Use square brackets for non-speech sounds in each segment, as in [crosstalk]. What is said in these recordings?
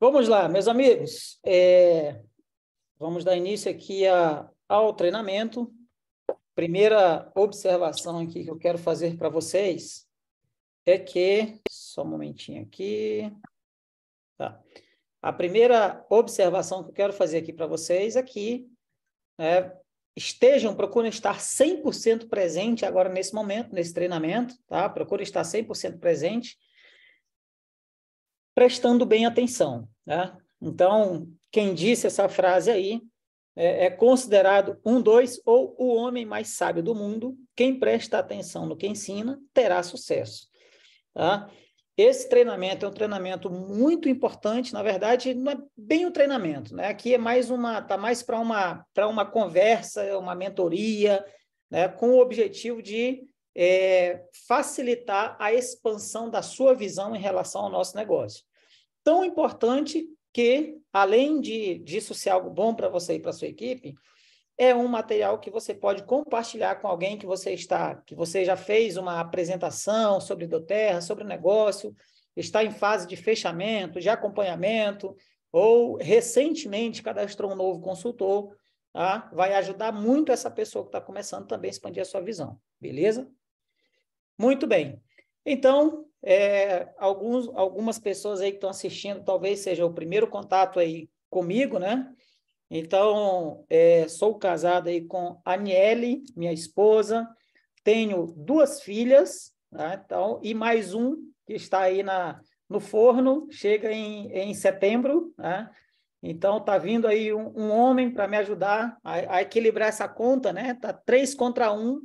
Vamos lá, meus amigos. É, vamos dar início aqui a, ao treinamento. Primeira observação aqui que eu quero fazer para vocês é que. Só um momentinho aqui. Tá. A primeira observação que eu quero fazer aqui para vocês é que né, estejam, procurem estar 100% presente agora nesse momento, nesse treinamento, tá? Procurem estar 100% presente prestando bem atenção. Né? Então, quem disse essa frase aí é, é, considerado um dois ou o homem mais sábio do mundo. Quem presta atenção no que ensina terá sucesso. Tá? Esse treinamento é um treinamento muito importante, na verdade, não é bem um treinamento, né? Aqui é mais uma, tá mais para uma para uma conversa, uma mentoria, né? Com o objetivo de é, facilitar a expansão da sua visão em relação ao nosso negócio tão importante que, além de disso ser algo bom para você e para sua equipe, é um material que você pode compartilhar com alguém que você está, que você já fez uma apresentação sobre Doterra, sobre o negócio, está em fase de fechamento, de acompanhamento, ou recentemente cadastrou um novo consultor, tá? vai ajudar muito essa pessoa que está começando também a expandir a sua visão, beleza? Muito bem. Então, é, alguns, algumas pessoas aí que estão assistindo, talvez seja o primeiro contato aí comigo, né? Então, é, sou casado aí com Aniele, minha esposa, tenho duas filhas, né? então, e mais um que está aí na, no forno, chega em, em setembro, né? Então, está vindo aí um, um homem para me ajudar a, a, equilibrar essa conta, né? Tá três contra um,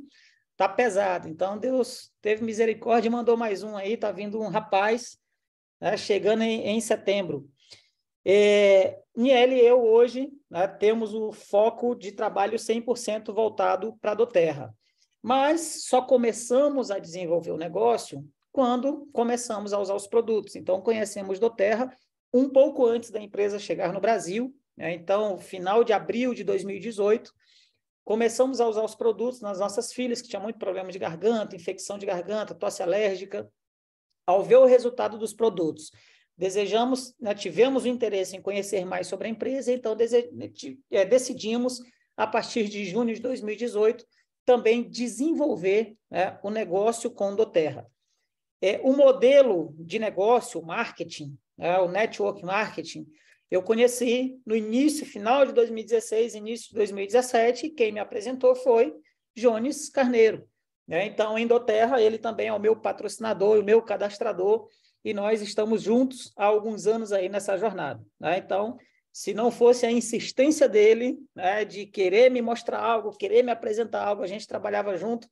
tá pesado. Então Deus teve misericórdia e mandou mais um aí, tá vindo um rapaz, né, chegando em, em setembro. É, Niel e eu hoje né, temos o foco de trabalho 100% voltado para a Doterra. Mas só começamos a desenvolver o negócio quando começamos a usar os produtos. Então, conhecemos Doterra um pouco antes da empresa chegar no Brasil. Né? Então, final de abril de 2018, Começamos a usar os produtos nas nossas filhas, que tinham muito problema de garganta, infecção de garganta, tosse alérgica. Ao ver o resultado dos produtos, desejamos, né, tivemos o interesse em conhecer mais sobre a empresa, então é, decidimos, a partir de junho de 2018, também desenvolver né, o negócio com o Doterra. É, o modelo de negócio, o marketing, né, o network marketing, eu conheci no início, final de 2016, início de 2017, quem me apresentou foi Jones Carneiro. Né? Então, Endoterra, ele também é o meu patrocinador, o meu cadastrador, e nós estamos juntos há alguns anos aí nessa jornada. Né? Então, se não fosse a insistência dele né, de querer me mostrar algo, querer me apresentar algo, a gente trabalhava junto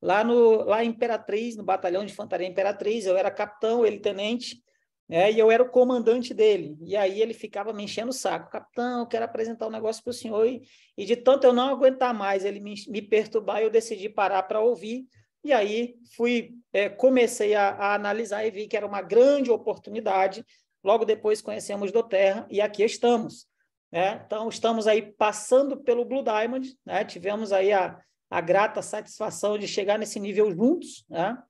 lá, no, lá em Imperatriz, no Batalhão de Infantaria Imperatriz, eu era capitão, ele tenente, é, e eu era o comandante dele. E aí ele ficava me enchendo o saco. Capitão, eu quero apresentar um negócio para o senhor. E, e, de tanto eu não aguentar mais ele me, me perturbar, eu decidi parar para ouvir. E aí fui, é, comecei a, a, analisar e vi que era uma grande oportunidade. Logo depois conhecemos do Terra e aqui estamos. Né? Então, estamos aí passando pelo Blue Diamond. Né? Tivemos aí a, a grata satisfação de chegar nesse nível juntos, né?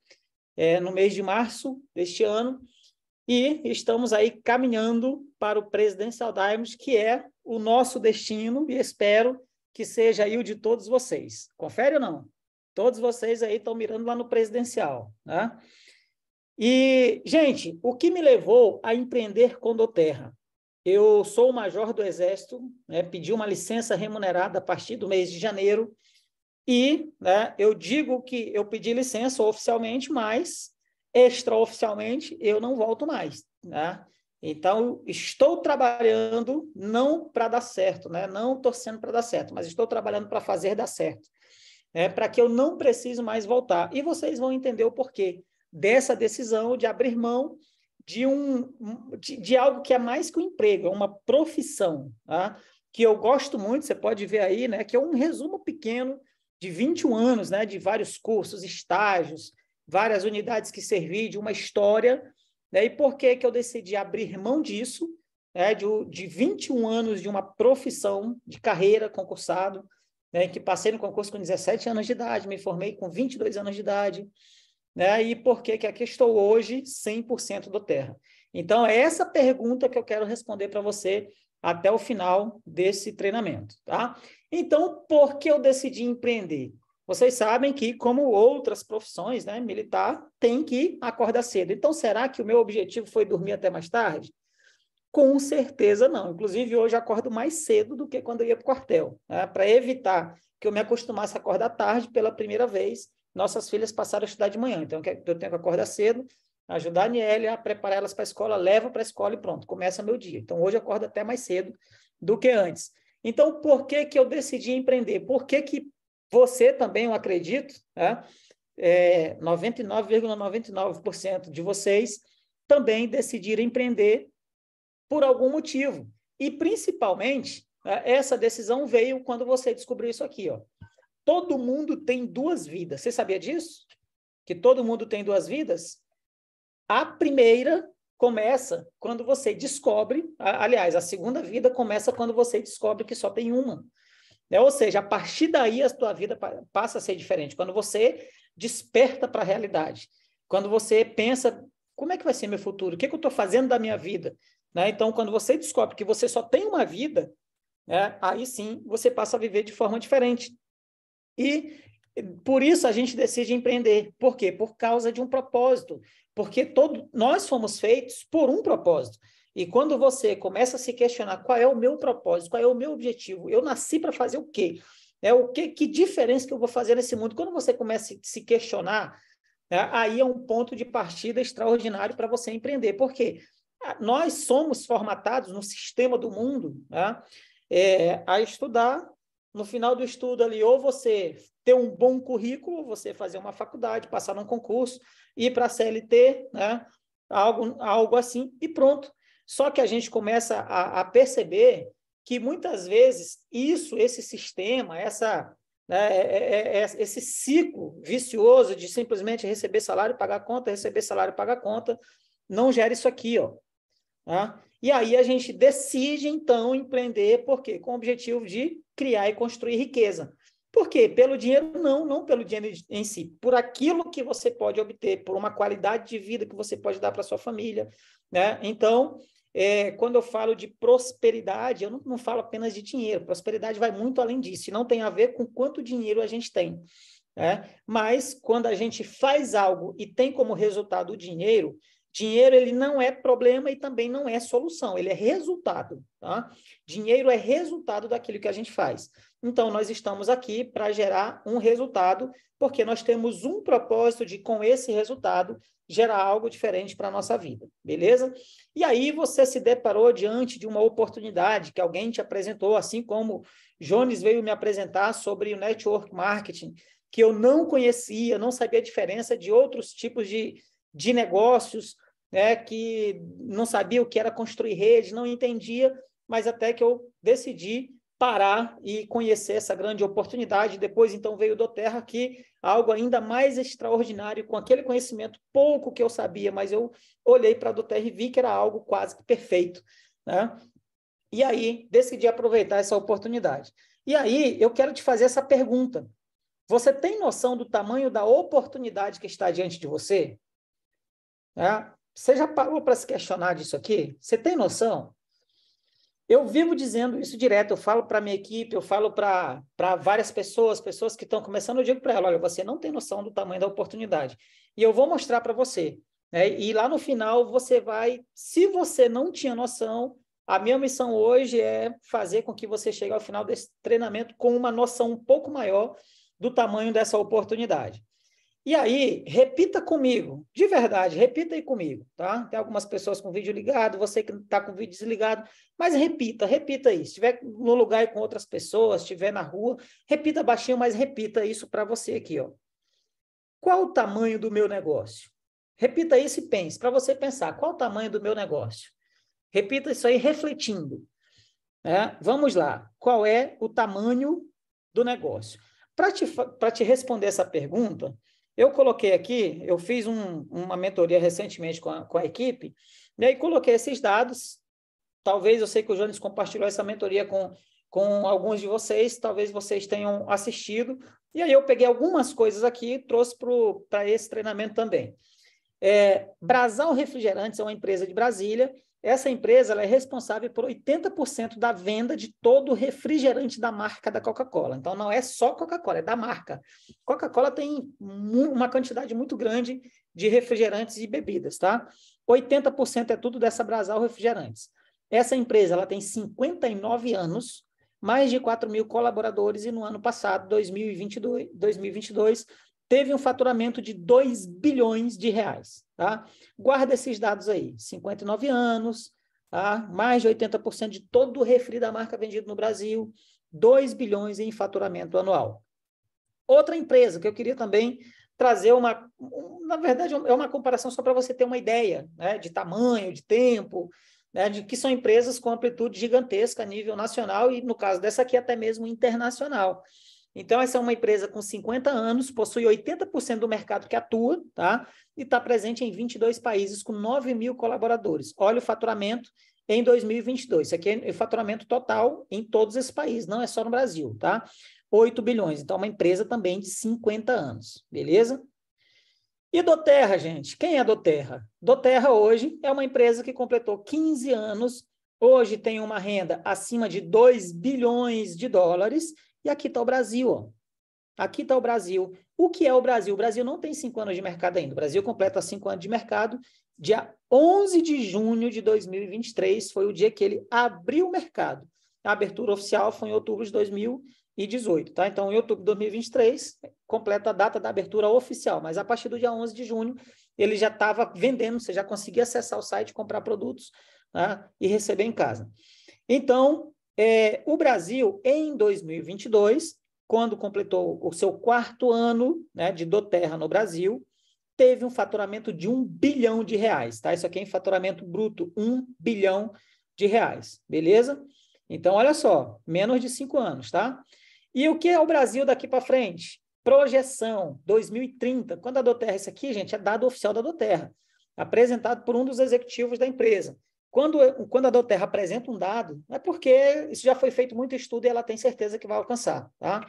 é, no mês de março deste ano. E estamos aí caminhando para o Presidencial Diamonds, que é o nosso destino e espero que seja aí o de todos vocês. Confere ou não? Todos vocês aí estão mirando lá no presidencial, né? E, gente, o que me levou a empreender Condoterra? Eu sou o major do Exército, né, pedi uma licença remunerada a partir do mês de janeiro e né, eu digo que eu pedi licença oficialmente, mas extraoficialmente eu não volto mais, né? Então, estou trabalhando não para dar certo, né? Não torcendo para dar certo, mas estou trabalhando para fazer dar certo. É, né? para que eu não preciso mais voltar. E vocês vão entender o porquê dessa decisão de abrir mão de, um, de, de algo que é mais que um emprego, é uma profissão, tá? que eu gosto muito, você pode ver aí, né? que é um resumo pequeno de 21 anos, né? de vários cursos, estágios, várias unidades que servi de uma história. Né? E por que, que eu decidi abrir mão disso, né? de, de 21 anos de uma profissão, de carreira concursado, né? que passei no concurso com 17 anos de idade, me formei com 22 anos de idade, né? e por que, que aqui estou hoje 100% do Terra. Então, é essa pergunta que eu quero responder para você até o final desse treinamento, tá? Então, por que eu decidi empreender? Vocês sabem que, como outras profissões, né, militar tem que acordar cedo. Então, será que o meu objetivo foi dormir até mais tarde? Com certeza não. Inclusive, hoje acordo mais cedo do que quando eu ia para o quartel, né? para evitar que eu me acostumasse a acordar tarde pela primeira vez. Nossas filhas passaram a estudar de manhã, então eu tenho que acordar cedo, ajudar a Niele a preparar elas para a escola, levo para a escola e pronto, começa meu dia. Então, hoje eu acordo até mais cedo do que antes. Então, por que, que eu decidi empreender? Por que, que você também, eu acredito, né? é, 99,99% ,99 de vocês também decidiram empreender por algum motivo. E, principalmente, né, essa decisão veio quando você descobriu isso aqui. Ó. Todo mundo tem duas vidas. Você sabia disso? Que todo mundo tem duas vidas? A primeira começa quando você descobre, aliás, a segunda vida começa quando você descobre que só tem uma. Né? Ou seja, a partir daí a sua vida passa a ser diferente. Quando você desperta para a realidade, quando você pensa como é que vai ser meu futuro, o que, é que eu estou fazendo da minha vida. Né? Então, quando você descobre que você só tem uma vida, né? aí sim você passa a viver de forma diferente. E por isso a gente decide empreender. Por quê? Por causa de um propósito. Porque todo, nós fomos feitos por um propósito. E quando você começa a se questionar qual é o meu propósito, qual é o meu objetivo, eu nasci para fazer o quê? É o que, que diferença que eu vou fazer nesse mundo? Quando você começa a se questionar, né, aí é um ponto de partida extraordinário para você empreender. Por quê? Ah, nós somos formatados no sistema do mundo né, é, a estudar. No final do estudo ali, ou você ter um bom currículo, você fazer uma faculdade, passar num concurso, ir para a CLT, né, algo, algo assim, e pronto. Só que a gente começa a, a perceber que muitas vezes isso, esse sistema, essa, né, é, é, é, esse ciclo vicioso de simplesmente receber salário, pagar conta, receber salário, pagar conta, não gera isso aqui, ó. E aí a gente decide, então, empreender, por quê? Com o objetivo de criar e construir riqueza. Por quê? Pelo dinheiro, não, não pelo dinheiro em si. Por aquilo que você pode obter, por uma qualidade de vida que você pode dar para sua família. Né? Então, é, quando eu falo de prosperidade, eu não, não falo apenas de dinheiro. Prosperidade vai muito além disso e não tem a ver com quanto dinheiro a gente tem. Né? mas quando a gente faz algo e tem como resultado o dinheiro, Dinheiro ele não é problema e também não é solução, ele é resultado. Tá? Dinheiro é resultado daquilo que a gente faz. Então, nós estamos aqui para gerar um resultado, porque nós temos um propósito de, com esse resultado, gerar algo diferente para a nossa vida, beleza? E aí você se deparou diante de uma oportunidade que alguém te apresentou, assim como Jones veio me apresentar sobre o network marketing, que eu não conhecia, não sabia a diferença de outros tipos de, de negócios, é, que não sabia o que era construir redes, não entendia, mas até que eu decidi parar e conhecer essa grande oportunidade. Depois, então, veio do Terra que é algo ainda mais extraordinário, com aquele conhecimento pouco que eu sabia, mas eu olhei para do Terra e vi que era algo quase que perfeito, né? E aí decidi aproveitar essa oportunidade. E aí eu quero te fazer essa pergunta: você tem noção do tamanho da oportunidade que está diante de você? É? Você já parou para se questionar disso aqui? Você tem noção? Eu vivo dizendo isso direto, eu falo para minha equipe, eu falo para várias pessoas, pessoas que estão começando, eu digo para ela, olha, você não tem noção do tamanho da oportunidade. E eu vou mostrar para você. Né? E lá no final você vai, se você não tinha noção, a minha missão hoje é fazer com que você chegue ao final desse treinamento com uma noção um pouco maior do tamanho dessa oportunidade. E aí, repita comigo, de verdade, repita aí comigo, tá? Tem algumas pessoas com vídeo ligado, você que está com vídeo desligado, mas repita, repita aí. Se estiver no lugar e com outras pessoas, estiver na rua, repita baixinho, mas repita isso para você aqui, ó. Qual o tamanho do meu negócio? Repita isso e pense, para você pensar, qual o tamanho do meu negócio? Repita isso aí refletindo. Né? Vamos lá, qual é o tamanho do negócio? Para te, te responder essa pergunta, eu coloquei aqui, eu fiz um, uma mentoria recentemente com a, com a equipe, e aí coloquei esses dados. Talvez eu sei que o Jones compartilhou essa mentoria com, com alguns de vocês, talvez vocês tenham assistido. E aí eu peguei algumas coisas aqui e trouxe para esse treinamento também. É, Brasal Refrigerantes é uma empresa de Brasília essa empresa é responsável por 80% da venda de todo o refrigerante da marca da Coca-Cola. Então, não é só Coca-Cola, é da marca. Coca-Cola tem uma quantidade muito grande de refrigerantes e bebidas, tá? 80% é tudo dessa Brasal Refrigerantes. Essa empresa ela tem 59 anos, mais de 4 mil colaboradores e no ano passado, 2022, 2022 teve um faturamento de 2 bilhões de reais. Tá? Guarda esses dados aí: 59 anos, tá? mais de 80% de todo o refri da marca vendido no Brasil, 2 bilhões em faturamento anual. Outra empresa que eu queria também trazer uma. Na verdade, é uma comparação só para você ter uma ideia né? de tamanho, de tempo. Né, de que são empresas com amplitude gigantesca a nível nacional e, no caso dessa aqui, até mesmo internacional. Então, essa é uma empresa com 50 anos, possui 80% do mercado que atua, tá? E está presente em 22 países com 9 mil colaboradores. Olha o faturamento em 2022. Isso aqui é o faturamento total em todos esses países, não é só no Brasil, tá? 8 bilhões. Então, é uma empresa também de 50 anos, beleza? E Doterra, gente? Quem é Doterra? Doterra hoje é uma empresa que completou 15 anos, hoje tem uma renda acima de 2 bilhões de dólares e aqui está o Brasil, ó. Aqui está o Brasil. O que é o Brasil? O Brasil não tem cinco anos de mercado ainda. O Brasil completa cinco anos de mercado. Dia 11 de junho de 2023 foi o dia que ele abriu o mercado. A abertura oficial foi em outubro de 2018, tá? Então, em outubro de 2023, completa a data da abertura oficial. Mas a partir do dia 11 de junho, ele já estava vendendo, você já conseguia acessar o site, comprar produtos né? e receber em casa. Então, é, o Brasil, em 2022, quando completou o seu quarto ano né, de Doterra no Brasil, teve um faturamento de um bilhão de reais, tá? Isso aqui é em faturamento bruto, um bilhão de reais, beleza? Então, olha só, menos de cinco anos, tá? E o que é o Brasil daqui para frente? Projeção 2030. Quando a Doterra, isso aqui, gente, é dado oficial da Doterra, apresentado por um dos executivos da empresa. Quando, quando a Doterra apresenta um dado, é porque isso já foi feito muito estudo e ela tem certeza que vai alcançar. Tá?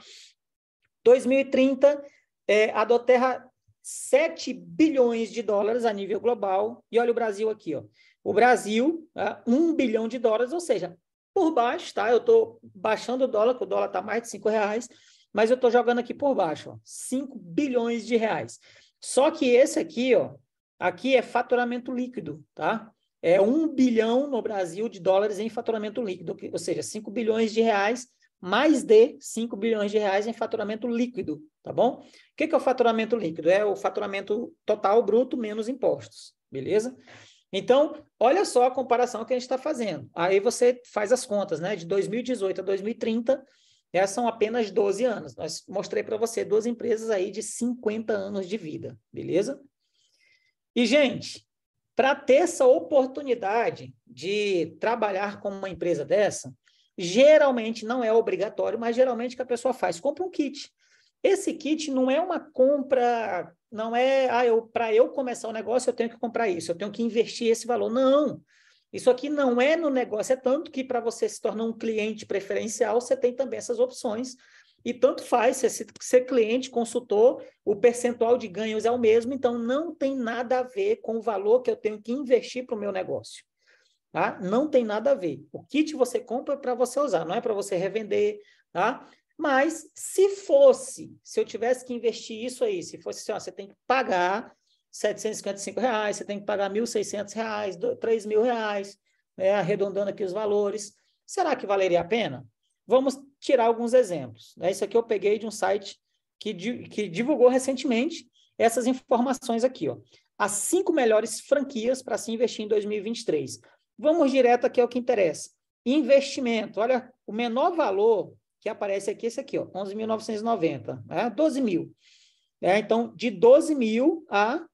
2030, é, a Doterra 7 bilhões de dólares a nível global. E olha o Brasil aqui. Ó. O Brasil, é, tá? 1 bilhão de dólares, ou seja, por baixo, tá? Eu estou baixando o dólar, porque o dólar está mais de 5 reais, mas eu estou jogando aqui por baixo, ó, 5 bilhões de reais. Só que esse aqui, ó, aqui é faturamento líquido, tá? é, 1 bilhão no Brasil de dólares em faturamento líquido, ou seja, 5 bilhões de reais mais de 5 bilhões de reais em faturamento líquido, tá bom? O que, que é o faturamento líquido? É o faturamento total bruto menos impostos, beleza? Então, olha só a comparação que a gente está fazendo. Aí você faz as contas, né? De 2018 a 2030, essas é, são apenas 12 anos. Nós mostrei para você duas empresas aí de 50 anos de vida, beleza? E, gente, para ter essa oportunidade de trabalhar com uma empresa dessa, geralmente não é obrigatório, mas geralmente que a pessoa faz, compra um kit. Esse kit não é uma compra, não é, ah, eu para eu começar o um negócio eu tenho que comprar isso, eu tenho que investir esse valor. Não. Isso aqui não é no negócio, é tanto que para você se tornar um cliente preferencial, você tem também essas opções e tanto faz, se ser cliente, consultor, o percentual de ganhos é o mesmo, então não tem nada a ver com o valor que eu tenho que investir para o meu negócio. Tá? Não tem nada a ver. O kit você compra para você usar, não é para você revender, tá? Mas se fosse, se eu tivesse que investir isso aí, se fosse assim, ó, você tem que pagar 755 reais, você tem que pagar 1.600 reais, 3 mil reais, né? arredondando aqui os valores, será que valeria a pena? Vamos tirar alguns exemplos. Né? Isso aqui eu peguei de um site que, di, que divulgou recentemente essas informações aqui. Ó. As cinco melhores franquias para se investir em 2023. Vamos direto aqui ao que interessa. Investimento. Olha, o menor valor que aparece aqui é esse aqui, 11.990, né? 12 mil. É, então, de 12 mil a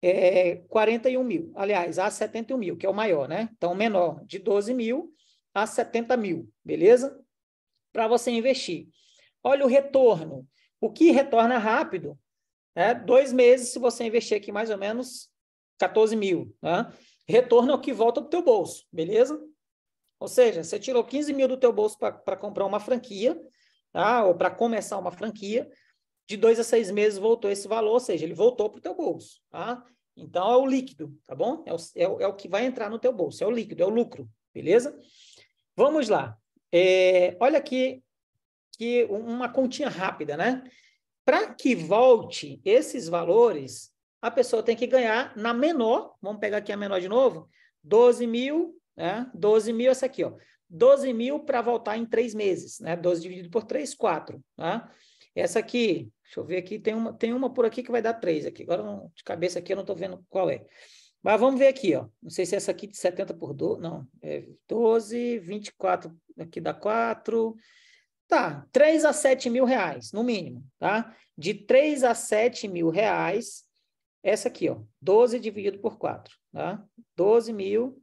é, 41 mil. Aliás, a 71 mil, que é o maior, né? Então, menor de 12 mil a 70 mil, beleza? Para você investir. Olha o retorno. O que retorna rápido é dois meses se você investir aqui mais ou menos 14 mil. Né? Retorno é o que volta do teu bolso, beleza? Ou seja, você tirou 15 mil do teu bolso para comprar uma franquia, tá? ou para começar uma franquia, de dois a seis meses voltou esse valor, ou seja, ele voltou para o teu bolso. Tá? Então, é o líquido, tá bom? É o, é, o, é o que vai entrar no teu bolso, é o líquido, é o lucro, beleza? Vamos lá. É, olha aqui que uma continha rápida, né? Para que volte esses valores, a pessoa tem que ganhar na menor, vamos pegar aqui a menor de novo, 12 mil, né? 12 mil, essa aqui, ó. 12 mil para voltar em três meses, né? 12 dividido por 3, 4, tá? Essa aqui, deixa eu ver aqui, tem uma, tem uma por aqui que vai dar 3 aqui. Agora, de cabeça aqui, eu não estou vendo qual é. Mas vamos ver aqui, ó. Não sei se essa aqui de 70 por 12, não, é 12, 24, aqui dá 4. Tá, 3 a 7 mil reais, no mínimo, tá? De 3 a 7 mil reais, essa aqui, ó, 12 dividido por 4, tá? 12 mil,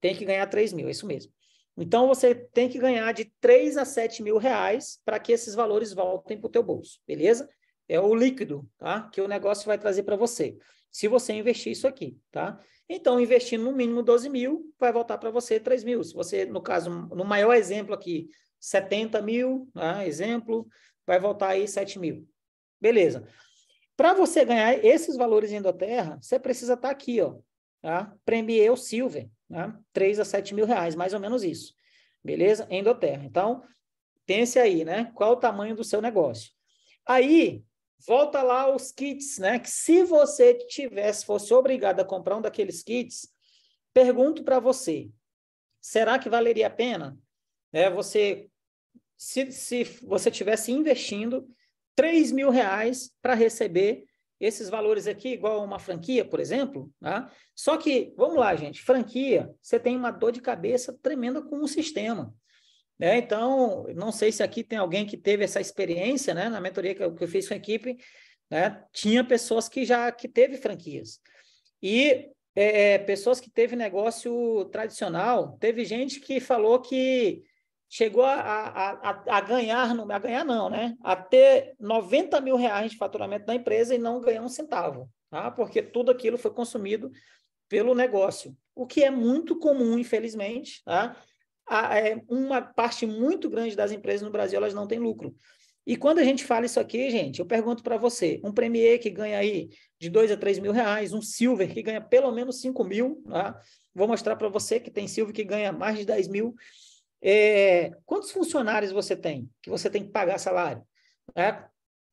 tem que ganhar 3 mil, é isso mesmo. Então, você tem que ganhar de 3 a 7 mil reais para que esses valores voltem para o teu bolso, beleza? É o líquido, tá? Que o negócio vai trazer para você se você investir isso aqui, tá? Então, investindo no mínimo 12 mil, vai voltar para você 3 mil. Se você, no caso, no maior exemplo aqui, 70 mil, né? exemplo, vai voltar aí 7 mil. Beleza. Para você ganhar esses valores em Indoterra, você precisa estar tá aqui, ó, tá? Premier ou Silver, né? 3 a 7 mil reais, mais ou menos isso. Beleza? Endoterra. Então, pense aí, né? Qual o tamanho do seu negócio? Aí, Volta lá aos kits, né? Que se você tivesse, fosse obrigado a comprar um daqueles kits, pergunto para você, será que valeria a pena? É, você, se, se você tivesse investindo 3 mil reais para receber esses valores aqui, igual uma franquia, por exemplo. Tá? Só que, vamos lá, gente, franquia, você tem uma dor de cabeça tremenda com o sistema. Né? Então, não sei se aqui tem alguém que teve essa experiência, né? Na mentoria que eu, que eu fiz com a equipe, né? Tinha pessoas que já que teve franquias. E é, é pessoas que teve negócio tradicional, teve gente que falou que chegou a, a, a, ganhar, não a ganhar não, né? A ter 90 mil reais de faturamento da empresa e não ganhar um centavo, tá? Porque tudo aquilo foi consumido pelo negócio, o que é muito comum, infelizmente, tá? É, uma parte muito grande das empresas no Brasil elas não têm lucro. E quando a gente fala isso aqui, gente, eu pergunto para você, um Premier que ganha aí de 2 a 3 mil reais, um Silver que ganha pelo menos 5 mil, tá? vou mostrar para você que tem Silver que ganha mais de 10 mil, é, quantos funcionários você tem que você tem que pagar salário? Tá?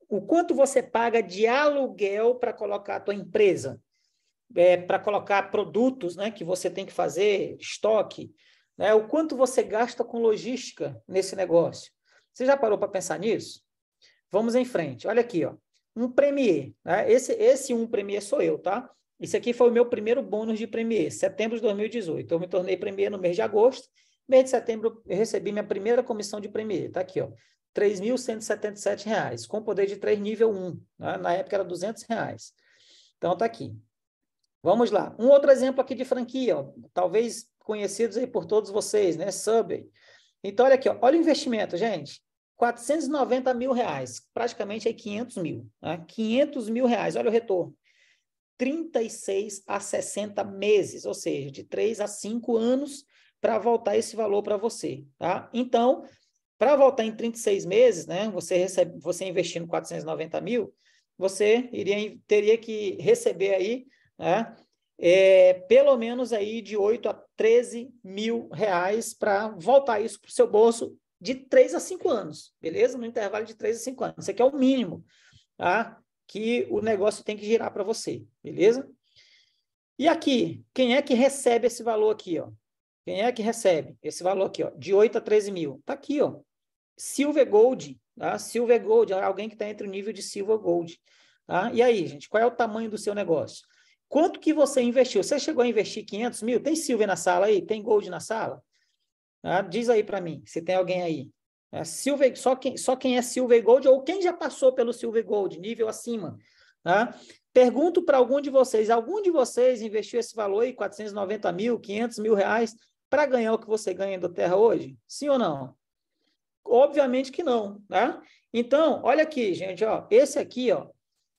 O quanto você paga de aluguel para colocar a tua empresa? É, para colocar produtos né, que você tem que fazer, estoque, né? O quanto você gasta com logística nesse negócio. Você já parou para pensar nisso? Vamos em frente. Olha aqui, ó. um Premier. Né? Esse, esse um Premier sou eu, tá? Esse aqui foi o meu primeiro bônus de Premier, setembro de 2018. Eu me tornei Premier no mês de agosto. Mês de setembro, eu recebi minha primeira comissão de Premier. Está aqui, ó. R$ 3.177, com poder de 3 nível 1. Né? Na época era R$ 200. Reais. Então, está aqui. Vamos lá. Um outro exemplo aqui de franquia. Ó. Talvez conhecidos aí por todos vocês, né? Subway. Então, olha aqui, ó. olha o investimento, gente. 490 mil reais, praticamente aí 500 mil. Né? 500 mil reais, olha o retorno. 36 a 60 meses, ou seja, de 3 a 5 anos para voltar esse valor para você, tá? Então, para voltar em 36 meses, né? Você recebe, você investindo 490 mil, você iria teria que receber aí, né? é, pelo menos aí de 8 a 13 mil reais para voltar isso para o seu bolso de 3 a 5 anos, beleza? No intervalo de 3 a 5 anos. Isso aqui é o mínimo tá? que o negócio tem que girar para você, beleza? E aqui, quem é que recebe esse valor aqui? Ó? Quem é que recebe esse valor aqui? Ó? De 8 a 13 mil. Está aqui, ó. Silver Gold, tá? Silver Gold, alguém que está entre o nível de Silver Gold. Tá? E aí, gente, qual é o tamanho do seu negócio? Quanto que você investiu? Você chegou a investir 500 mil? Tem Silvia na sala aí? Tem Gold na sala? Ah, diz aí para mim, se tem alguém aí. É, Silver, só, quem, só quem é Silver Gold ou quem já passou pelo Silver Gold, nível acima. Tá? Pergunto para algum de vocês, algum de vocês investiu esse valor aí, 490 mil, 500 mil reais, para ganhar o que você ganha do Terra hoje? Sim ou não? Obviamente que não, tá? Então, olha aqui, gente, ó, esse aqui, ó,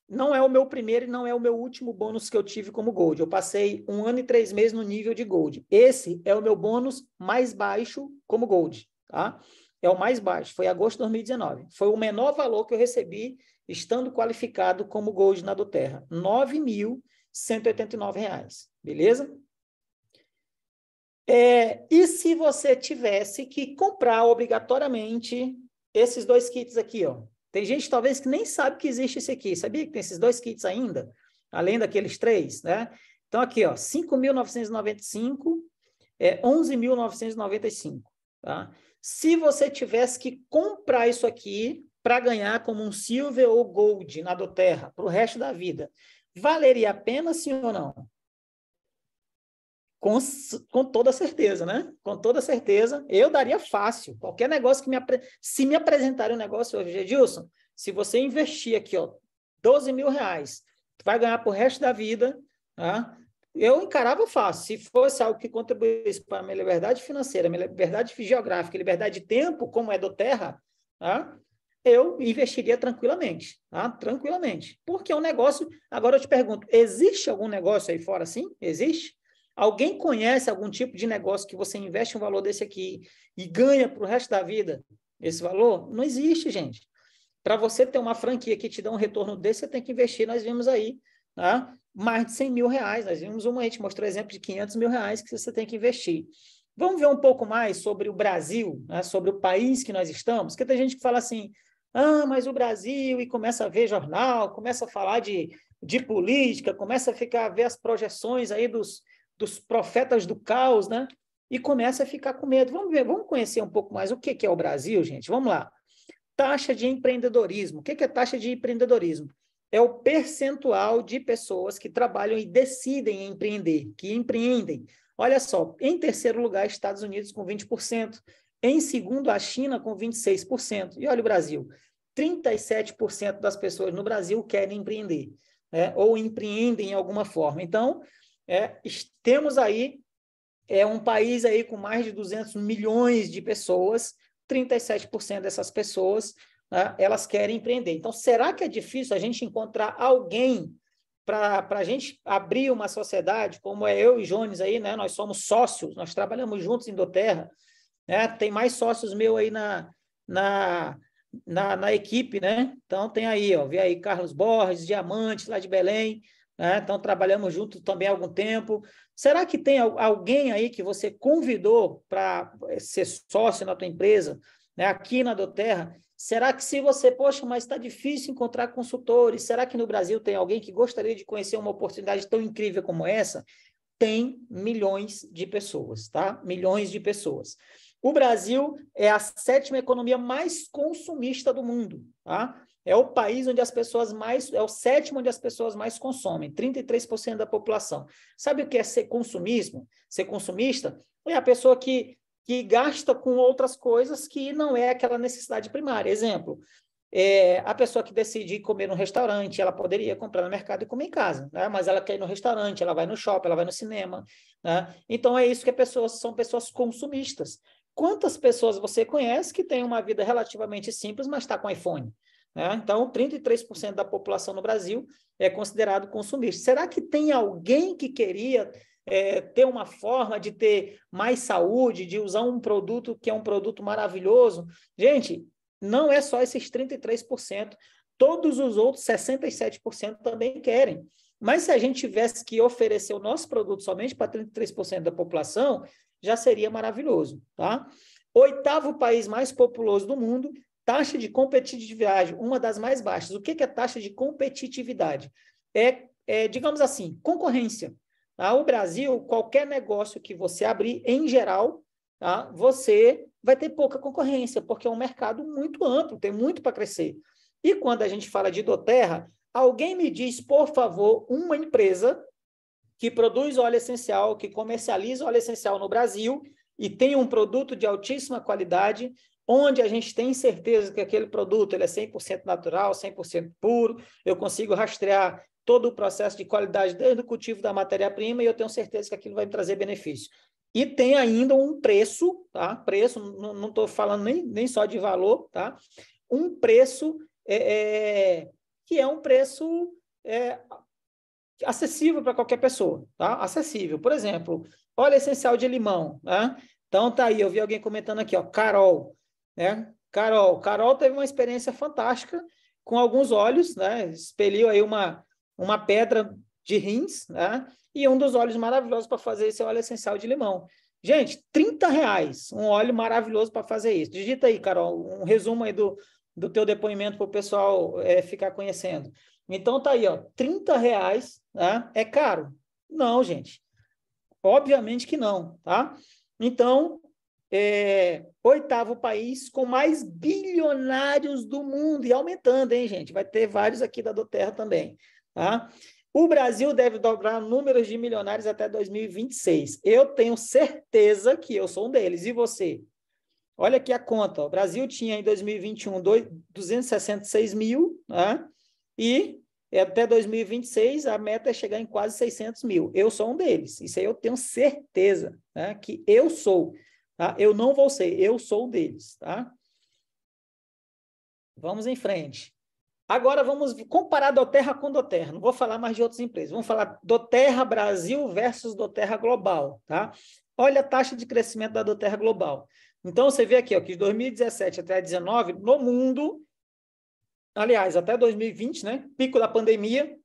não é o meu primeiro e não é o meu último bônus que eu tive como Gold. Eu passei um ano e três meses no nível de Gold. Esse é o meu bônus mais baixo como Gold, tá? É o mais baixo, foi agosto de 2019. Foi o menor valor que eu recebi estando qualificado como Gold na do Terra. R$ 9.189, beleza? É, e se você tivesse que comprar obrigatoriamente esses dois kits aqui, ó, tem gente, talvez, que nem sabe que existe esse aqui. Sabia que tem esses dois kits ainda? Além daqueles três, né? Então, aqui, ó, 5.995 é 11.995, tá? Se você tivesse que comprar isso aqui para ganhar como um silver ou gold na Terra para o resto da vida, valeria a pena sim ou não? Com, com toda certeza, né? Com toda certeza, eu daria fácil. Qualquer negócio que me se me apresentarem um negócio hoje, Edilson, se você investir aqui, ó, 12 mil reais, tu vai ganhar pro resto da vida, tá? Eu encarava fácil. Se fosse algo que contribuísse para a minha liberdade financeira, minha liberdade geográfica, liberdade de tempo, como é do Terra, tá? eu investiria tranquilamente, tá? Tranquilamente. Porque é um negócio. Agora eu te pergunto: existe algum negócio aí fora assim? Existe? Alguém conhece algum tipo de negócio que você investe um valor desse aqui e ganha para o resto da vida esse valor? Não existe, gente. Para você ter uma franquia que te dá um retorno desse, você tem que investir. Nós vimos aí tá? mais de 100 mil reais. Nós vimos uma, a gente mostrou exemplo de 500 mil reais que você tem que investir. Vamos ver um pouco mais sobre o Brasil, né? sobre o país que nós estamos, porque tem gente que fala assim, ah, mas o Brasil, e começa a ver jornal, começa a falar de, de política, começa a ficar a ver as projeções aí dos, dos profetas do caos, né? E começa a ficar com medo. Vamos ver, vamos conhecer um pouco mais o que, é o Brasil, gente. Vamos lá. Taxa de empreendedorismo. O que, é taxa de empreendedorismo? É o percentual de pessoas que trabalham e decidem empreender, que empreendem. Olha só, em terceiro lugar, Estados Unidos com 20%. Em segundo, a China com 26%. E olha o Brasil, 37% das pessoas no Brasil querem empreender, né? ou empreendem em alguma forma. Então, é, temos aí é um país aí com mais de 200 milhões de pessoas, 37% dessas pessoas, né, elas querem empreender. Então, será que é difícil a gente encontrar alguém para a gente abrir uma sociedade, como é eu e Jones aí, né? Nós somos sócios, nós trabalhamos juntos em Doterra, né? Tem mais sócios meu aí na, na, na, na equipe, né? Então, tem aí, ó, vê aí Carlos Borges, Diamante, lá de Belém, né? então trabalhamos junto também há algum tempo. Será que tem alguém aí que você convidou para eh, ser sócio na tua empresa, né? aqui na Doterra? Será que se você, poxa, mas está difícil encontrar consultores, será que no Brasil tem alguém que gostaria de conhecer uma oportunidade tão incrível como essa? Tem milhões de pessoas, tá? Milhões de pessoas. O Brasil é a sétima economia mais consumista do mundo, tá? É o país onde as pessoas mais, é o sétimo onde as pessoas mais consomem, 33% da população. Sabe o que é ser consumismo? Ser consumista é a pessoa que, que gasta com outras coisas que não é aquela necessidade primária. Exemplo, é, a pessoa que decide comer no restaurante, ela poderia comprar no mercado e comer em casa, né? mas ela quer ir no restaurante, ela vai no shopping, ela vai no cinema. Né? Então é isso que as é pessoas, são pessoas consumistas. Quantas pessoas você conhece que têm uma vida relativamente simples, mas está com iPhone? Né? Então, 33% da população no Brasil é considerado consumista. Será que tem alguém que queria é, ter uma forma de ter mais saúde, de usar um produto que é um produto maravilhoso? Gente, não é só esses 33%. Todos os outros 67% também querem. Mas se a gente tivesse que oferecer o nosso produto somente para 33% da população, já seria maravilhoso, tá? Oitavo país mais populoso do mundo Taxa de competitividade, uma das mais baixas. O que é taxa de competitividade? É, é digamos assim, concorrência. Tá? O Brasil, qualquer negócio que você abrir, em geral, tá? você vai ter pouca concorrência, porque é um mercado muito amplo, tem muito para crescer. E quando a gente fala de Doterra, alguém me diz, por favor, uma empresa que produz óleo essencial, que comercializa óleo essencial no Brasil e tem um produto de altíssima qualidade onde a gente tem certeza que aquele produto ele é 100% natural, 100% puro, eu consigo rastrear todo o processo de qualidade desde o cultivo da matéria-prima e eu tenho certeza que aquilo vai me trazer benefício. E tem ainda um preço, tá? Preço, não estou falando nem, nem só de valor, tá? Um preço é, é, que é um preço é, acessível para qualquer pessoa, tá? Acessível. Por exemplo, óleo essencial de limão, né? Então tá aí, eu vi alguém comentando aqui, ó, Carol, né? Carol, Carol teve uma experiência fantástica com alguns olhos, né? Expeliu aí uma, uma pedra de rins, né? E um dos óleos maravilhosos para fazer esse óleo essencial de limão. Gente, 30 reais, um óleo maravilhoso para fazer isso. Digita aí, Carol, um resumo aí do, do teu depoimento para o pessoal é, ficar conhecendo. Então tá aí, ó, 30 reais, né? É caro? Não, gente. Obviamente que não, tá? Então, é, oitavo país com mais bilionários do mundo, e aumentando, hein, gente? Vai ter vários aqui da Doterra também. Tá? O Brasil deve dobrar números de milionários até 2026. Eu tenho certeza que eu sou um deles. E você? Olha aqui a conta. O Brasil tinha em 2021 266 mil, né? e tá? é até 2026 a meta é chegar em quase 600 mil. Eu sou um deles. Isso aí eu tenho certeza né? que eu sou. Tá? Eu não vou ser, eu sou deles. Tá? Vamos em frente. Agora vamos comparar Doterra com Doterra. Não vou falar mais de outras empresas. Vamos falar Doterra Brasil versus Doterra Global. Tá? Olha a taxa de crescimento da Doterra Global. Então, você vê aqui ó, que de 2017 até 2019, no mundo, aliás, até 2020, né? pico da pandemia,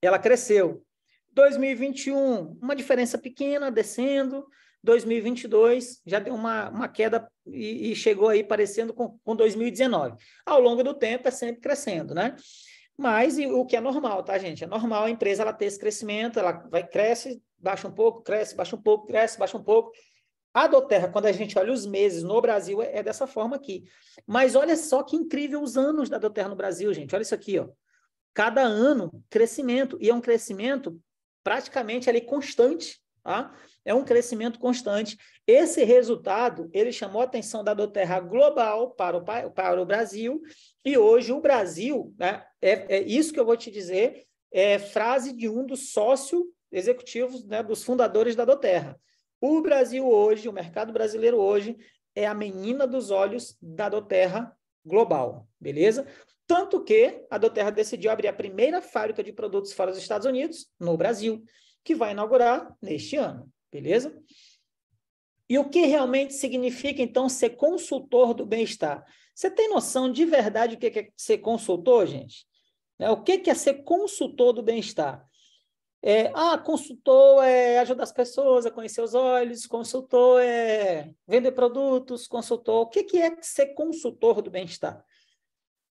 ela cresceu. 2021, uma diferença pequena, descendo. 2022 já deu uma, uma queda e, e chegou aí parecendo com, com 2019. Ao longo do tempo é sempre crescendo, né? Mas e, o que é normal, tá, gente? É normal a empresa ela ter esse crescimento, ela vai cresce, baixa um pouco, cresce, baixa um pouco, cresce, baixa um pouco. A do Terra quando a gente olha os meses no Brasil, é, é, dessa forma aqui. Mas olha só que incrível os anos da do Terra no Brasil, gente. Olha isso aqui, ó. Cada ano, crescimento. E é um crescimento praticamente ali constante Tá? É um crescimento constante. Esse resultado, ele chamou a atenção da Doterra global para o, para o Brasil, e hoje o Brasil, né, é, é isso que eu vou te dizer, é frase de um dos sócios executivos, né, dos fundadores da Doterra. O Brasil hoje, o mercado brasileiro hoje, é a menina dos olhos da Doterra global, beleza? Tanto que a Doterra decidiu abrir a primeira fábrica de produtos fora dos Estados Unidos no Brasil que vai inaugurar neste ano, beleza? E o que realmente significa, então, ser consultor do bem-estar? Você tem noção de verdade o que é ser consultor, gente? Né, o que é ser consultor do bem-estar? É, ah, consultor é ajudar as pessoas a conhecer os olhos, consultor é vender produtos, consultor. O que, que é ser consultor do bem-estar?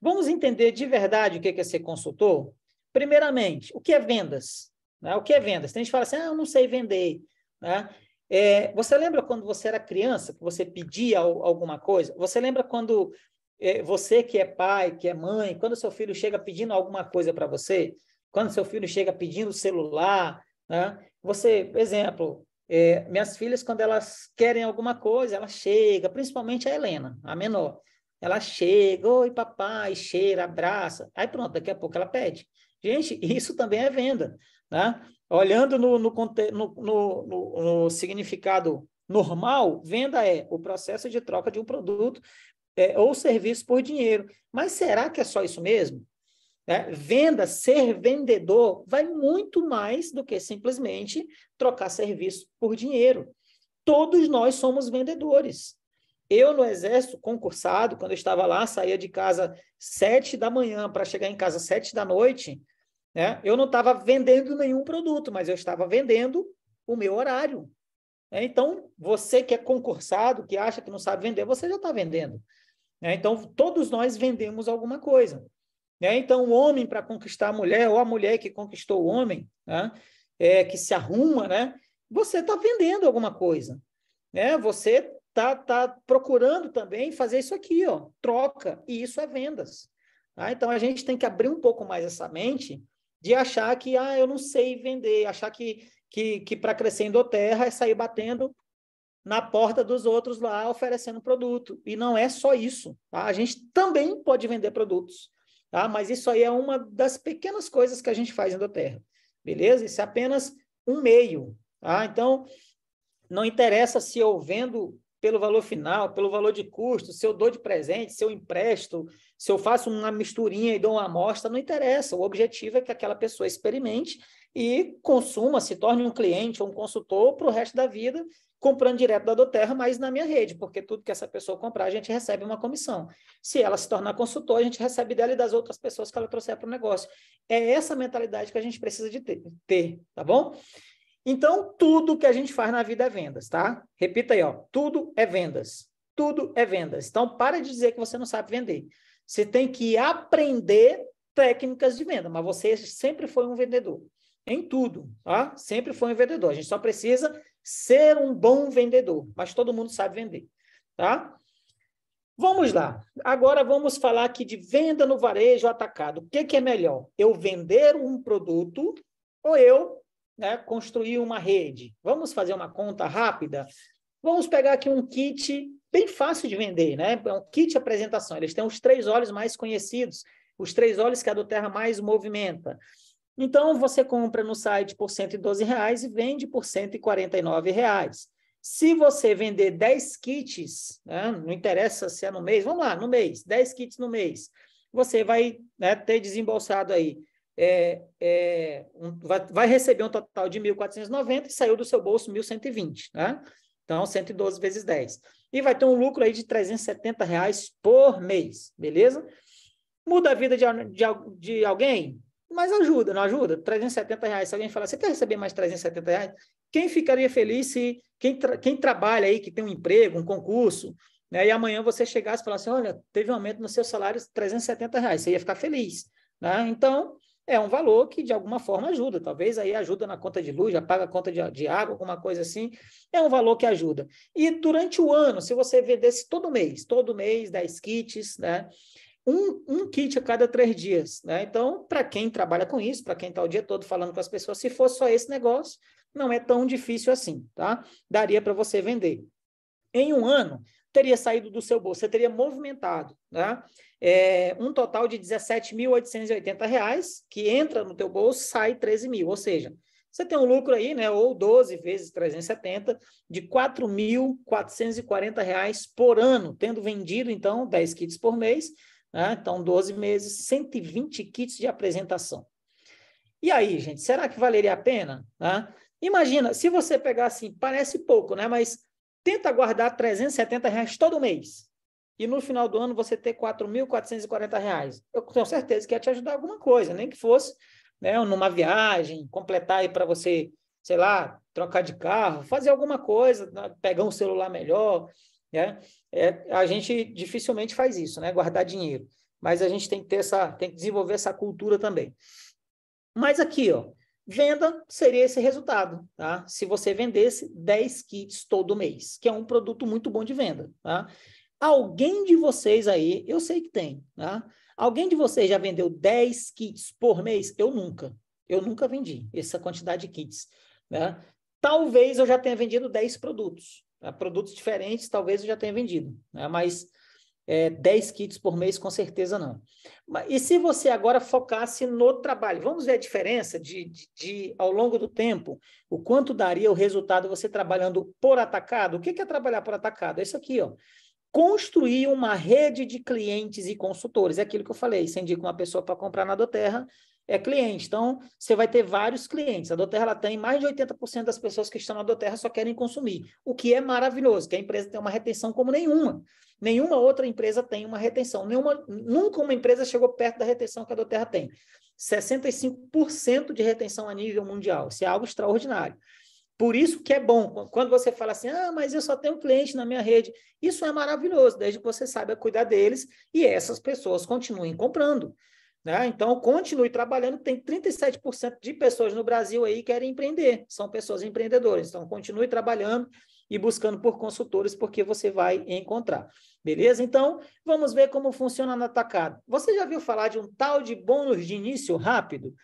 Vamos entender de verdade o que é ser consultor? Primeiramente, o que é vendas? Né? O que é venda? Se a gente fala assim, ah, eu não sei vender. Né? É, você lembra quando você era criança, que você pedia alguma coisa? Você lembra quando é, você que é pai, que é mãe, quando seu filho chega pedindo alguma coisa para você? Quando seu filho chega pedindo celular, né? Você, exemplo, é, minhas filhas, quando elas querem alguma coisa, ela chega, principalmente a Helena, a menor. Ela chega, oi papai, cheira, abraça. Aí pronto, daqui a pouco ela pede. Gente, [laughs] isso também é venda. Né? Olhando no, no, no, no, significado normal, venda é o processo de troca de um produto é, ou serviço por dinheiro. Mas será que é só isso mesmo? É, venda, ser vendedor, vai muito mais do que simplesmente trocar serviço por dinheiro. Todos nós somos vendedores. Eu, no exército, concursado, quando eu estava lá, saía de casa sete da manhã para chegar em casa sete da noite, né? Eu não estava vendendo nenhum produto, mas eu estava vendendo o meu horário. Né? Então, você que é concursado, que acha que não sabe vender, você já está vendendo. Né? Então, todos nós vendemos alguma coisa. É, então, o homem para conquistar a mulher, ou a mulher que conquistou o homem, né, é, que se arruma, né, você está vendendo alguma coisa. É, você está tá procurando também fazer isso aqui, ó, troca, e isso é vendas. Tá? Então, a gente tem que abrir um pouco mais essa mente de achar que, ah, eu não sei vender, achar que, que, que para crescer em terra é sair batendo na porta dos outros lá oferecendo produto. E não é só isso. Tá? A gente também pode vender produtos. Tá? Mas isso aí é uma das pequenas coisas que a gente faz em terra Beleza? Isso é apenas um meio. Tá? Então, não interessa se eu vendo pelo valor final, pelo valor de custo, se eu dou de presente, se eu empresto, se eu faço uma misturinha e dou uma amostra, não interessa. O objetivo é que aquela pessoa experimente e consuma, se torne um cliente ou um consultor para o resto da vida, comprando direto da Doterra, mas na minha rede, porque tudo que essa pessoa comprar, a gente recebe uma comissão. Se ela se tornar consultor, a gente recebe dela e das outras pessoas que ela trouxer para o negócio. É essa mentalidade que a gente precisa de ter, ter tá bom? Então, tudo que a gente faz na vida é vendas, tá? Repita aí, ó. Tudo é vendas. Tudo é vendas. Então, para de dizer que você não sabe vender. Você tem que aprender técnicas de venda, mas você sempre foi um vendedor. Em tudo, tá? Sempre foi um vendedor. A gente só precisa ser um bom vendedor, mas todo mundo sabe vender, tá? Vamos lá. Agora vamos falar aqui de venda no varejo atacado. O que, que é melhor? Eu vender um produto ou eu né, construir uma rede. Vamos fazer uma conta rápida? Vamos pegar aqui um kit bem fácil de vender, né? É um kit apresentação. Eles têm os três olhos mais conhecidos, os três olhos que a do Terra mais movimenta. Então, você compra no site por R$ reais e vende por R$ reais. Se você vender 10 kits, né, não interessa se é no mês, vamos lá, no mês, 10 kits no mês, você vai né, ter desembolsado aí é, é, um, vai, vai, receber um total de 1.490 e saiu do seu bolso 1.120, né? Tá? Então, 112 vezes 10. E vai ter um lucro aí de 370 reais por mês, beleza? Muda a vida de, de, de alguém? Mas ajuda, não ajuda? 370 reais. Se alguém falar, você quer receber mais 370 reais? Quem ficaria feliz se quem, tra quem trabalha aí, que tem um emprego, um concurso, né? E amanhã você chegasse e falasse, olha, teve um aumento no seu salário de 370 reais, você ia ficar feliz, né? Então, é um valor que de alguma forma ajuda. Talvez aí ajuda na conta de luz, já paga a conta de, de água, alguma coisa assim. É um valor que ajuda. E durante o ano, se você vendesse todo mês, todo mês 10 kits, né? Um, um kit a cada três dias, né? Então, para quem trabalha com isso, para quem está o dia todo falando com as pessoas, se fosse só esse negócio, não é tão difícil assim, tá? Daria para você vender. Em um ano, teria saído do seu bolso, você teria movimentado né? É, um total de R$ 17.880, que entra no teu bolso, sai R$ mil, ou seja, você tem um lucro aí, né, ou 12 vezes 370, de R$ reais por ano, tendo vendido, então, 10 kits por mês, né? então 12 meses, 120 kits de apresentação. E aí, gente, será que valeria a pena? Né? Imagina, se você pegar assim, parece pouco, né? Mas tenta guardar 370 reais todo mês. E no final do ano você ter 4.440 reais. Eu tenho certeza que ia te ajudar alguma coisa, nem que fosse né, numa viagem, completar aí para você, sei lá, trocar de carro, fazer alguma coisa, né, pegar um celular melhor. Né? É, a gente dificilmente faz isso, né? Guardar dinheiro. Mas a gente tem que ter essa, tem que desenvolver essa cultura também. Mas aqui, ó, Venda seria esse resultado, tá? Se você vendesse 10 kits todo mês, que é um produto muito bom de venda, tá? Alguém de vocês aí, eu sei que tem, tá? Alguém de vocês já vendeu 10 kits por mês? Eu nunca. Eu nunca vendi essa quantidade de kits, né? Talvez eu já tenha vendido 10 produtos, tá? produtos diferentes, talvez eu já tenha vendido, né? Mas é, 10 kits por mês, com certeza não. E se você agora focasse no trabalho? Vamos ver a diferença de, de, de ao longo do tempo, o quanto daria o resultado você trabalhando por atacado? O que é trabalhar por atacado? É isso aqui, ó construir uma rede de clientes e consultores. É aquilo que eu falei, você indica uma pessoa para comprar na Doterra, é cliente. Então, você vai ter vários clientes. A Doterra ela tem mais de 80% das pessoas que estão na Doterra só querem consumir, o que é maravilhoso, que a empresa tem uma retenção como nenhuma. Nenhuma outra empresa tem uma retenção. Nenhuma, nunca uma empresa chegou perto da retenção que a Doterra tem. 65% de retenção a nível mundial. Isso é algo extraordinário. Por isso que é bom. Quando você fala assim, ah, mas eu só tenho cliente na minha rede. Isso é maravilhoso, desde que você saiba cuidar deles e essas pessoas continuem comprando. Né? Então, continue trabalhando. Tem 37% de pessoas no Brasil aí que querem empreender. São pessoas empreendedoras. Então, continue trabalhando e buscando por consultores, porque você vai encontrar. Beleza? Então, vamos ver como funciona no atacado. Você já viu falar de um tal de bônus de início rápido?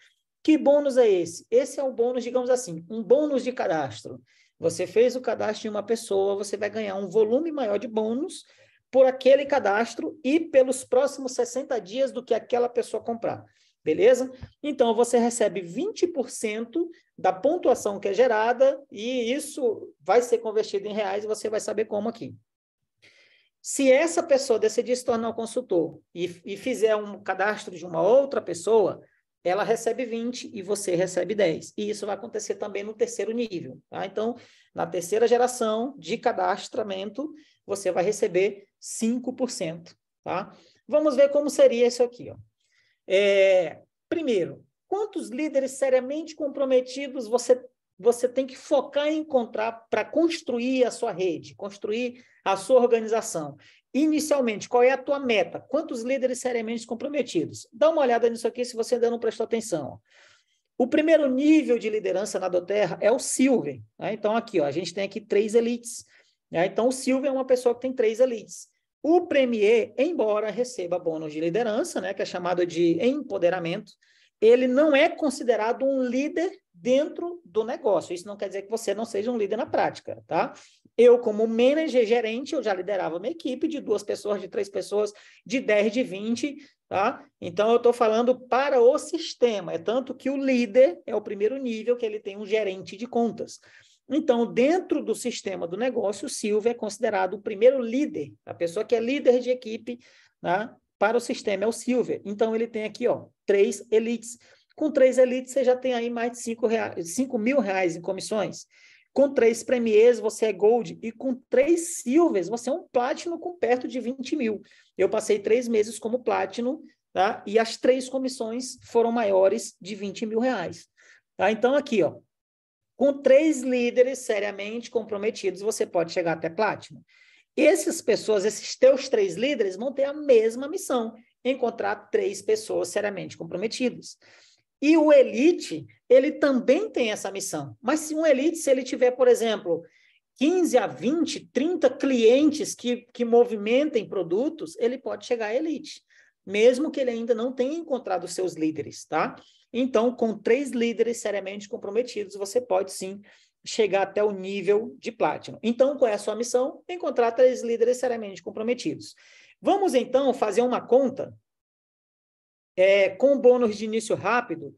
Que bônus é esse? Esse é o bônus, digamos assim, um bônus de cadastro. Você fez o cadastro de uma pessoa, você vai ganhar um volume maior de bônus por aquele cadastro e pelos próximos 60 dias do que aquela pessoa comprar beleza? Então você recebe 20% da pontuação que é gerada e isso vai ser convertido em reais e você vai saber como aqui. Se essa pessoa decidir se tornar um consultor e, e fizer um cadastro de uma outra pessoa, ela recebe 20 e você recebe 10. E isso vai acontecer também no terceiro nível. Tá? Então, na terceira geração de cadastramento, você vai receber 5%. Tá? Vamos ver como seria isso aqui. Ó. É, primeiro, quantos líderes seriamente comprometidos você, você tem que focar em encontrar para construir a sua rede, construir a sua organização? Inicialmente, qual é a tua meta? Quantos líderes seriamente comprometidos? Dá uma olhada nisso aqui se você ainda não prestou atenção. O primeiro nível de liderança na Doterra é o Silver. Né? Então, aqui, ó, a gente tem aqui três elites. Né? Então, o Silver é uma pessoa que tem três elites. O premier, embora receba bônus de liderança, né, que é chamado de empoderamento, ele não é considerado um líder dentro do negócio. Isso não quer dizer que você não seja um líder na prática, tá? Eu, como manager gerente, eu já liderava uma equipe de duas pessoas, de três pessoas, de 10, de 20, tá? Então, eu estou falando para o sistema. É tanto que o líder é o primeiro nível que ele tem um gerente de contas. Então, dentro do sistema do negócio, o Silvio é considerado o primeiro líder, a pessoa que é líder de equipe né, para o sistema é o Silver. Então, ele tem aqui ó, três elites. Com três elites, você já tem aí mais de cinco, mil reais em comissões. Com três premiers, você é gold. E com três silvers, você é um platino com perto de 20 mil. Eu passei três meses como platino, tá? E as três comissões foram maiores de 20 mil reais. Tá? Então, aqui, ó, com três líderes seriamente comprometidos, você pode chegar até Platinum. Essas pessoas, esses teus três líderes, vão ter a mesma missão: encontrar três pessoas seriamente comprometidas. E o elite, ele também tem essa missão. Mas se um elite, se ele tiver, por exemplo, 15 a 20, 30 clientes que, que movimentem produtos, ele pode chegar à elite, mesmo que ele ainda não tenha encontrado seus líderes, tá? Então, com três líderes seriamente comprometidos, você pode sim chegar até o nível de Platinum. Então, qual é a sua missão? Encontrar três líderes seriamente comprometidos. Vamos então fazer uma conta é, com bônus de início rápido,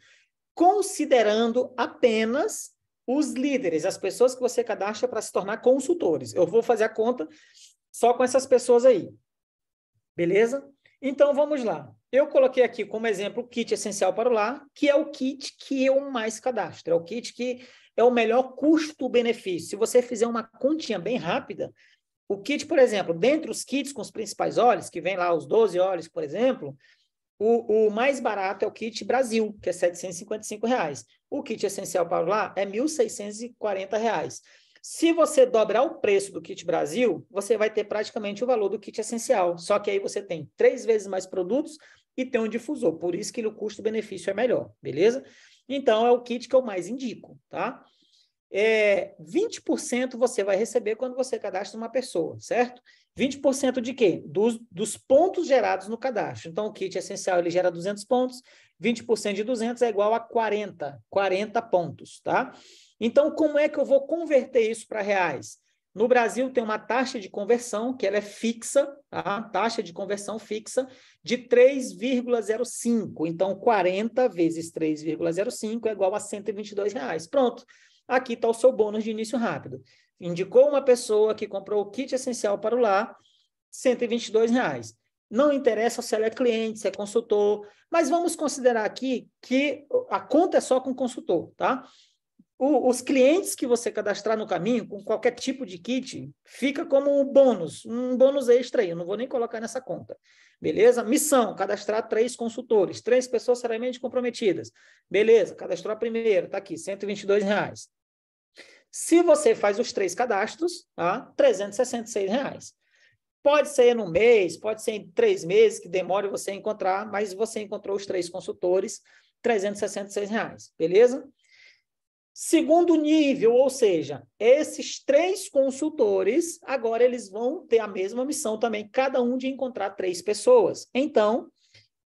considerando apenas os líderes, as pessoas que você cadastra para se tornar consultores. Eu vou fazer a conta só com essas pessoas aí. Beleza? Então vamos lá. Eu coloquei aqui como exemplo o kit essencial para o lar, que é o kit que eu mais cadastro, é o kit que é o melhor custo-benefício. Se você fizer uma continha bem rápida, o kit, por exemplo, dentre os kits com os principais óleos, que vem lá os 12 óleos, por exemplo, o, o, mais barato é o kit Brasil, que é R$ 755. Reais. O kit essencial para o lá é R$ 1.640. Reais. Se você dobrar o preço do kit Brasil, você vai ter praticamente o valor do kit essencial. Só que aí você tem três vezes mais produtos e tem um difusor. Por isso que o custo-benefício é melhor, beleza? Então, é o kit que eu mais indico, tá? É, 20% você vai receber quando você cadastra uma pessoa, certo? 20% de quê? Dos, dos pontos gerados no cadastro. Então, o kit essencial ele gera 200 pontos, 20% de 200 é igual a 40, 40 pontos, tá? Então, como é que eu vou converter isso para reais? No Brasil tem uma taxa de conversão que ela é fixa, a tá? taxa de conversão fixa de 3,05. Então, 40 vezes 3,05 é igual a 122 reais. Pronto. Aqui está o seu bônus de início rápido. Indicou uma pessoa que comprou o kit essencial para o lar, 122 reais. Não interessa se ela é cliente, se é consultor, mas vamos considerar aqui que a conta é só com consultor, tá? O, os clientes que você cadastrar no caminho, com qualquer tipo de kit, fica como um bônus, um bônus extra aí, eu não vou nem colocar nessa conta. Beleza? Missão, cadastrar três consultores, três pessoas seriamente comprometidas. Beleza, cadastrou a primeira, tá aqui, 122 reais. Se você faz os três cadastros, tá? 366 reais. Pode ser no mês, pode ser em três meses que demore você encontrar, mas você encontrou os três consultores, 366 reais, beleza? Segundo nível, ou seja, esses três consultores, agora eles vão ter a mesma missão também, cada um de encontrar três pessoas. Então,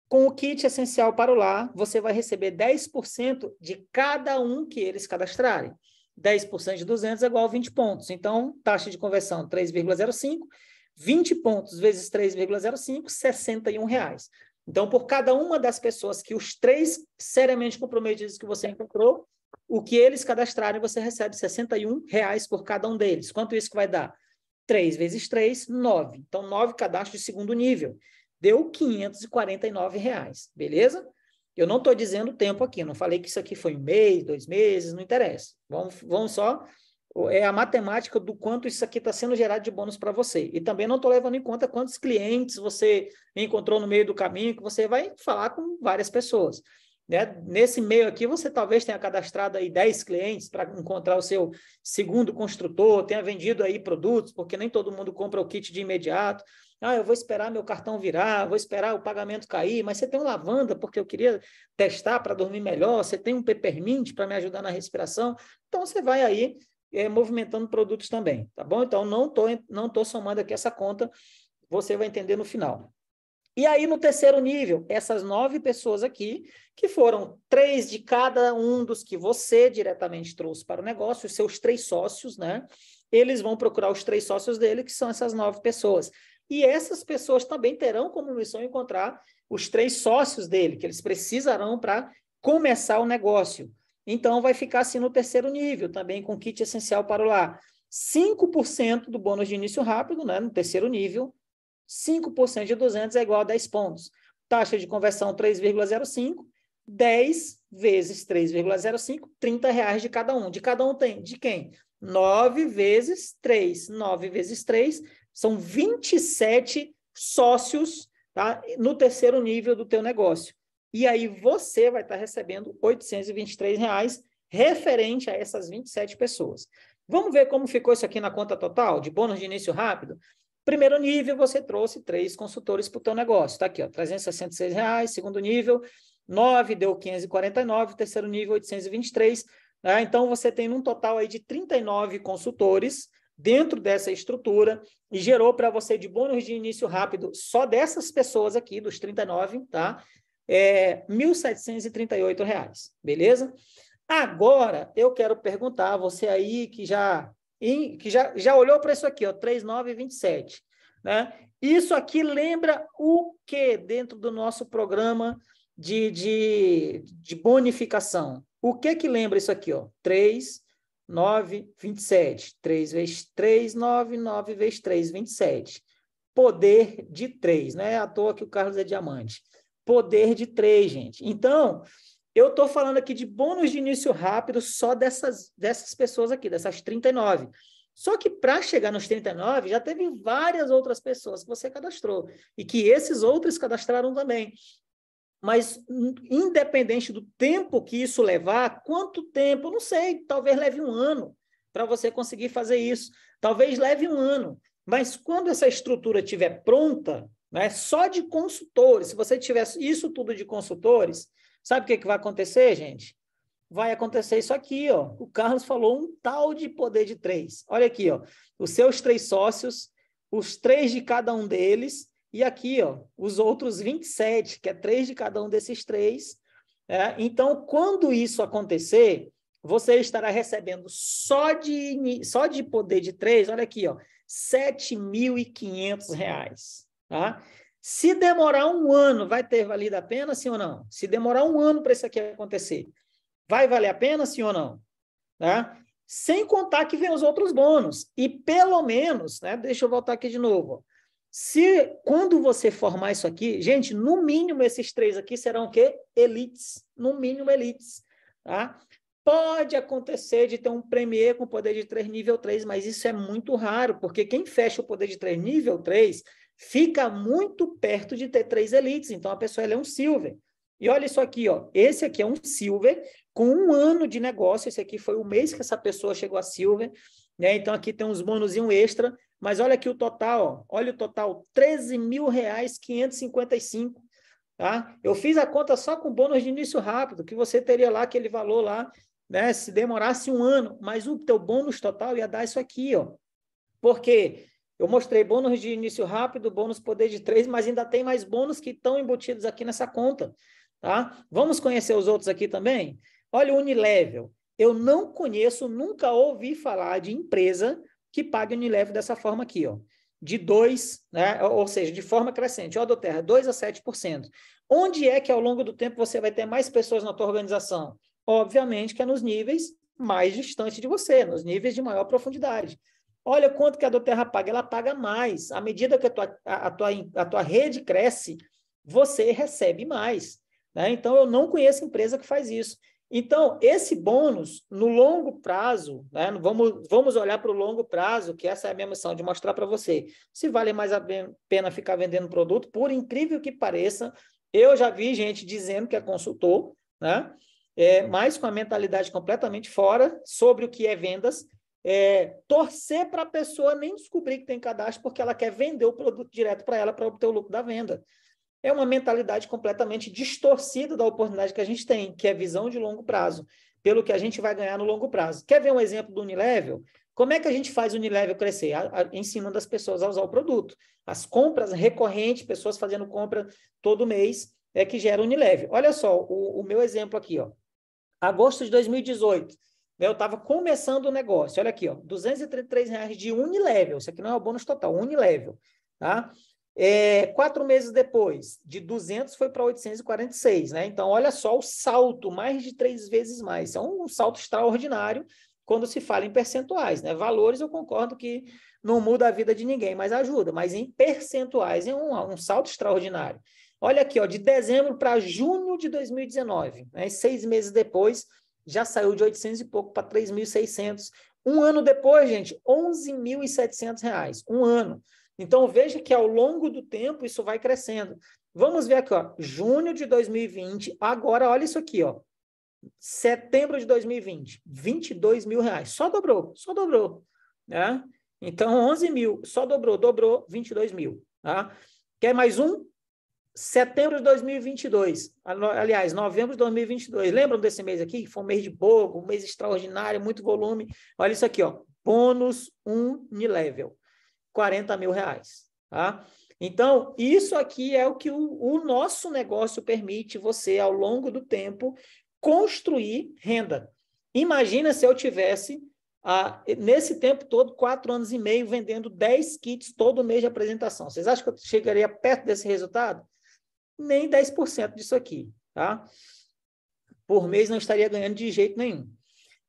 com o kit essencial para o lar, você vai receber 10% de cada um que eles cadastrarem. 10% de 200 é igual a 20 pontos. Então, taxa de conversão 3,05 20 pontos vezes 3,05, 61 reais. Então, por cada uma das pessoas que os três seriamente comprometidos que você encontrou, o que eles cadastrarem, você recebe 61 reais por cada um deles. Quanto isso que vai dar? 3 vezes 3, 9. Então, 9 cadastros de segundo nível. Deu 549 reais, beleza? Eu não estou dizendo tempo aqui, não falei que isso aqui foi um mês, dois meses, não interessa. Vamos, vamos só é a matemática do quanto isso aqui está sendo gerado de bônus para você. E também não estou levando em conta quantos clientes você encontrou no meio do caminho, que você vai falar com várias pessoas. Né? Nesse meio aqui, você talvez tenha cadastrado aí 10 clientes para encontrar o seu segundo construtor, tenha vendido aí produtos, porque nem todo mundo compra o kit de imediato. Ah, eu vou esperar meu cartão virar, vou esperar o pagamento cair, mas você tem um lavanda porque eu queria testar para dormir melhor, você tem um peppermint para me ajudar na respiração. Então, você vai aí é, movimentando produtos também, tá bom? Então, não estou não tô somando aqui essa conta, você vai entender no final. E aí, no terceiro nível, essas nove pessoas aqui, que foram três de cada um dos que você diretamente trouxe para o negócio, os seus três sócios, né? Eles vão procurar os três sócios dele, que são essas nove pessoas. E essas pessoas também terão como missão encontrar os três sócios dele, que eles precisarão para começar o negócio. Então, vai ficar assim no terceiro nível, também com kit essencial para o lar. 5% do bônus de início rápido, né, no terceiro nível, 5% de 200 é igual a 10 pontos. Taxa de conversão 3,05, 10 vezes 3,05, 30 reais de cada um. De cada um tem, de quem? 9 vezes 3, 9 vezes 3, são 27 sócios tá? no terceiro nível do teu negócio e aí você vai estar recebendo R$ 823 reais referente a essas 27 pessoas. Vamos ver como ficou isso aqui na conta total de bônus de início rápido? Primeiro nível, você trouxe três consultores para o teu negócio. Está aqui, ó, 366 reais. Segundo nível, 9 deu 549. Terceiro nível, 823. Né? Então, você tem um total aí de 39 consultores dentro dessa estrutura e gerou para você de bônus de início rápido só dessas pessoas aqui, dos 39, tá? é, 1.738 reais, beleza? Agora, eu quero perguntar a você aí que já, que já, já olhou para isso aqui, ó, 3,927, né? Isso aqui lembra o que dentro do nosso programa de, de, de bonificação? O que que lembra isso aqui, ó? 3, 9, 27. 3 vezes 3, 9, 9 vezes 3, 27. Poder de 3, não é à toa que o Carlos é diamante poder de três, gente. Então, eu estou falando aqui de bônus de início rápido só dessas, dessas pessoas aqui, dessas 39. Só que para chegar nos 39, já teve várias outras pessoas que você cadastrou e que esses outros cadastraram também. Mas, independente do tempo que isso levar, quanto tempo? não sei, talvez leve um ano para você conseguir fazer isso. Talvez leve um ano. Mas quando essa estrutura estiver pronta, né? só de consultores. Se você tivesse isso tudo de consultores, sabe o que, que vai acontecer, gente? Vai acontecer isso aqui, ó. O Carlos falou um tal de poder de três. Olha aqui, ó. Os seus três sócios, os três de cada um deles, e aqui, ó, os outros 27, que é três de cada um desses três. É? Então, quando isso acontecer, você estará recebendo só de, só de poder de três, olha aqui, ó, R$ 7.500. Tá? Se demorar um ano, vai ter valido a pena, sim ou não? Se demorar um ano para isso aqui acontecer, vai valer a pena, sim ou não? Tá? Sem contar que vem os outros bônus. E pelo menos, né, deixa eu voltar aqui de novo. Se quando você formar isso aqui, gente, no mínimo esses três aqui serão o quê? Elites. No mínimo elites. Tá? Pode acontecer de ter um Premier com poder de 3 nível 3, mas isso é muito raro, porque quem fecha o poder de 3 nível 3 fica muito perto de ter três elites. Então, a pessoa é um silver. E olha isso aqui, ó. Esse aqui é um silver com um ano de negócio. Esse aqui foi o mês que essa pessoa chegou a silver. Né? Então, aqui tem uns bônus extra. Mas olha aqui o total, ó. Olha o total, R$ 13.555. Tá? Eu fiz a conta só com bônus de início rápido, que você teria lá aquele valor lá, né? Se demorasse um ano, mas o teu bônus total ia dar isso aqui, ó. Porque eu mostrei bônus de início rápido, bônus poder de 3, mas ainda tem mais bônus que estão embutidos aqui nessa conta. Tá? Vamos conhecer os outros aqui também? Olha o Unilevel. Eu não conheço, nunca ouvi falar de empresa que pague o Unilevel dessa forma aqui, ó. De 2, né? ou seja, de forma crescente. Ó, Terra, 2 a 7%. Onde é que ao longo do tempo você vai ter mais pessoas na tua organização? Obviamente que é nos níveis mais distantes de você, nos níveis de maior profundidade. Olha quanto que a Doterra paga, ela paga mais. À medida que a tua, a, tua, a tua rede cresce, você recebe mais. Né? Então, eu não conheço empresa que faz isso. Então, esse bônus, no longo prazo, né? vamos, vamos olhar para o longo prazo, que essa é a minha missão, de mostrar para você se vale mais a pena ficar vendendo produto, por incrível que pareça, eu já vi gente dizendo que é consultor, né? É, mas com a mentalidade completamente fora sobre o que é vendas, é, torcer para a pessoa nem descobrir que tem cadastro porque ela quer vender o produto direto para ela para obter o lucro da venda. É uma mentalidade completamente distorcida da oportunidade que a gente tem, que é visão de longo prazo, pelo que a gente vai ganhar no longo prazo. Quer ver um exemplo do Unilevel? Como é que a gente faz o Unilevel crescer? A, a, ensinando as pessoas a usar o produto. As compras recorrentes, pessoas fazendo compra todo mês, é que gera o Unilevel. Olha só o, o meu exemplo aqui. Ó. Agosto de 2018, né, eu estava começando o negócio. Olha aqui, ó, 233 reais de Unilevel. Isso aqui não é o bônus total, Unilevel. Tá? É, quatro meses depois, de 200 foi para 846, né? Então, olha só o salto, mais de três vezes mais. Isso é um salto extraordinário quando se fala em percentuais, né? Valores, eu concordo que não muda a vida de ninguém, mas ajuda. Mas em percentuais é um, um salto extraordinário. Olha aqui, ó, de dezembro para junho de 2019, né? seis meses depois, já saiu de 800 e pouco para 3.600. Um ano depois, gente, 11.700 reais. Um ano. Então, veja que ao longo do tempo isso vai crescendo. Vamos ver aqui, ó. Junho de 2020, agora olha isso aqui, ó. Setembro de 2020, 22 mil reais. Só dobrou, só dobrou. Né? Então, 11 mil, só dobrou, dobrou, 22 mil. Tá? Quer mais um? setembro de 2022, aliás, novembro de 2022. Lembram desse mês aqui? Foi um mês de bogo, um mês extraordinário, muito volume. Olha isso aqui, ó. Bônus Unilevel, 40 mil reais, tá? Então, isso aqui é o que o, o nosso negócio permite você, ao longo do tempo, construir renda. Imagina se eu tivesse ah, nesse tempo todo, quatro anos e meio, vendendo 10 kits todo mês de apresentação. Vocês acham que eu chegaria perto desse resultado? nem 10% disso aqui, tá? Por mês não estaria ganhando de jeito nenhum.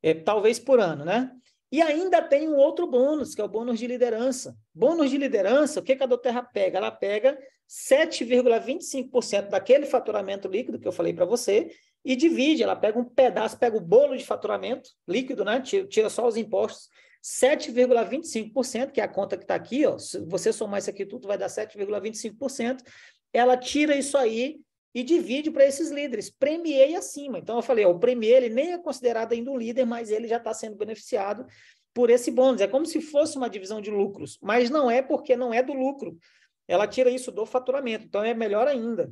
É, talvez por ano, né? E ainda tem um outro bônus, que é o bônus de liderança. Bônus de liderança, o que, a Doterra pega? Ela pega 7,25% daquele faturamento líquido que eu falei para você e divide. Ela pega um pedaço, pega o bolo de faturamento líquido, né? Tira, tira só os impostos. 7,25%, que é a conta que está aqui, ó. Se você somar isso aqui tudo, vai dar 7,25% ela tira isso aí e divide para esses líderes, Premier acima. Então, eu falei, ó, o Premier ele nem é considerado ainda um líder, mas ele já está sendo beneficiado por esse bônus. É como se fosse uma divisão de lucros, mas não é porque não é do lucro. Ela tira isso do faturamento, então é melhor ainda.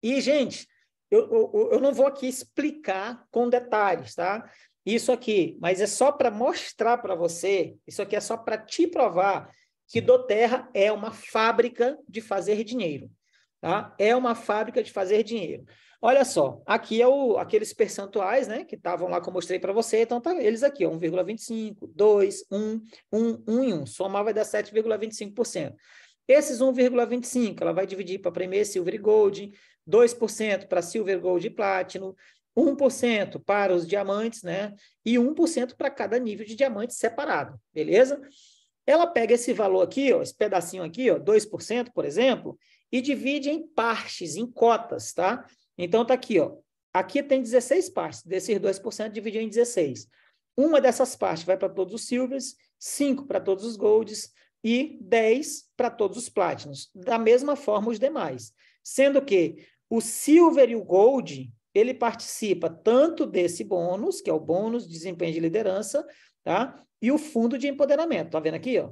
E, gente, eu, eu, eu não vou aqui explicar com detalhes, tá? Isso aqui, mas é só para mostrar para você, isso aqui é só para te provar que Doterra é uma fábrica de fazer dinheiro. Tá? É uma fábrica de fazer dinheiro. Olha só, aqui é o, aqueles percentuais, né, que estavam lá que eu mostrei para você, então tá eles aqui, 1,25, 2, 1, 1, 1 e 1. Somar vai dar 7,25%. Esses 1,25, ela vai dividir para Premier Silver e Gold, 2% para Silver, Gold e Platino, 1% para os diamantes, né? E 1% para cada nível de diamante separado, beleza? beleza? Ela pega esse valor aqui, ó, esse pedacinho aqui, ó, 2%, por exemplo, e divide em partes, em cotas, tá? Então tá aqui, ó. Aqui tem 16 partes, desses 2% dividido em 16. Uma dessas partes vai para todos os silvers, 5 para todos os golds e 10 para todos os platinos. Da mesma forma os demais. Sendo que o silver e o gold, ele participa tanto desse bônus, que é o bônus de desempenho de liderança, tá? E o fundo de empoderamento, tá vendo aqui, ó?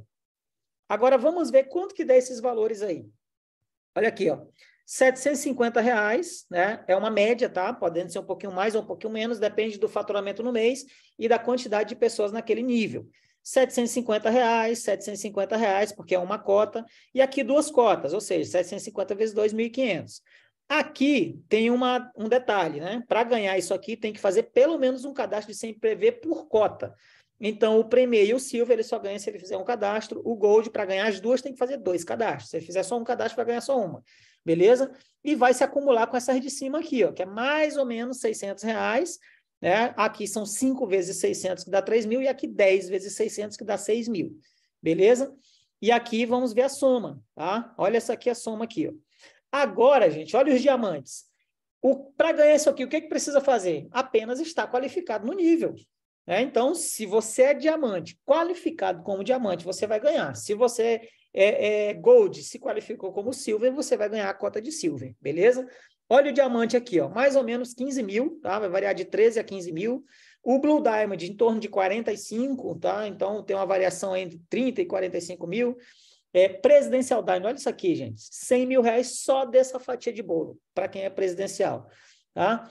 Agora vamos ver quanto que dá esses valores aí. Olha aqui, ó. 750 reais, né? É uma média, tá? Podendo ser um pouquinho mais ou um pouquinho menos, depende do faturamento no mês e da quantidade de pessoas naquele nível. 750 reais, 750 reais, porque é uma cota, e aqui duas cotas, ou seja, 750 vezes 2.500. Aqui tem uma, um detalhe, né? Para ganhar isso aqui, tem que fazer pelo menos um cadastro de CMPV por cota. Então, o Premier e o Silver, ele só ganha se ele fizer um cadastro. O Gold, para ganhar as duas, tem que fazer dois cadastros. Se ele fizer só um cadastro, vai ganhar só uma. Beleza? E vai se acumular com essas de cima aqui, ó, que é mais ou menos 600 reais. Né? Aqui são 5 vezes 600, que dá 3 mil. E aqui 10 vezes 600, que dá 6 mil. Beleza? E aqui vamos ver a soma, tá? Olha essa aqui, a soma aqui, ó. Agora, gente, olha os diamantes. Para ganhar isso aqui, o que, é que precisa fazer? Apenas estar qualificado no nível. É, então, se você é diamante, qualificado como diamante, você vai ganhar. Se você é, é, gold, se qualificou como silver, você vai ganhar a cota de silver, beleza? Olha o diamante aqui, ó, mais ou menos 15 mil, tá? Vai variar de 13 a 15 mil. O Blue Diamond, em torno de 45, tá? Então, tem uma variação entre 30 e 45 mil. É, presidencial Diamond, olha isso aqui, gente. 100 mil reais só dessa fatia de bolo, para quem é presidencial, tá?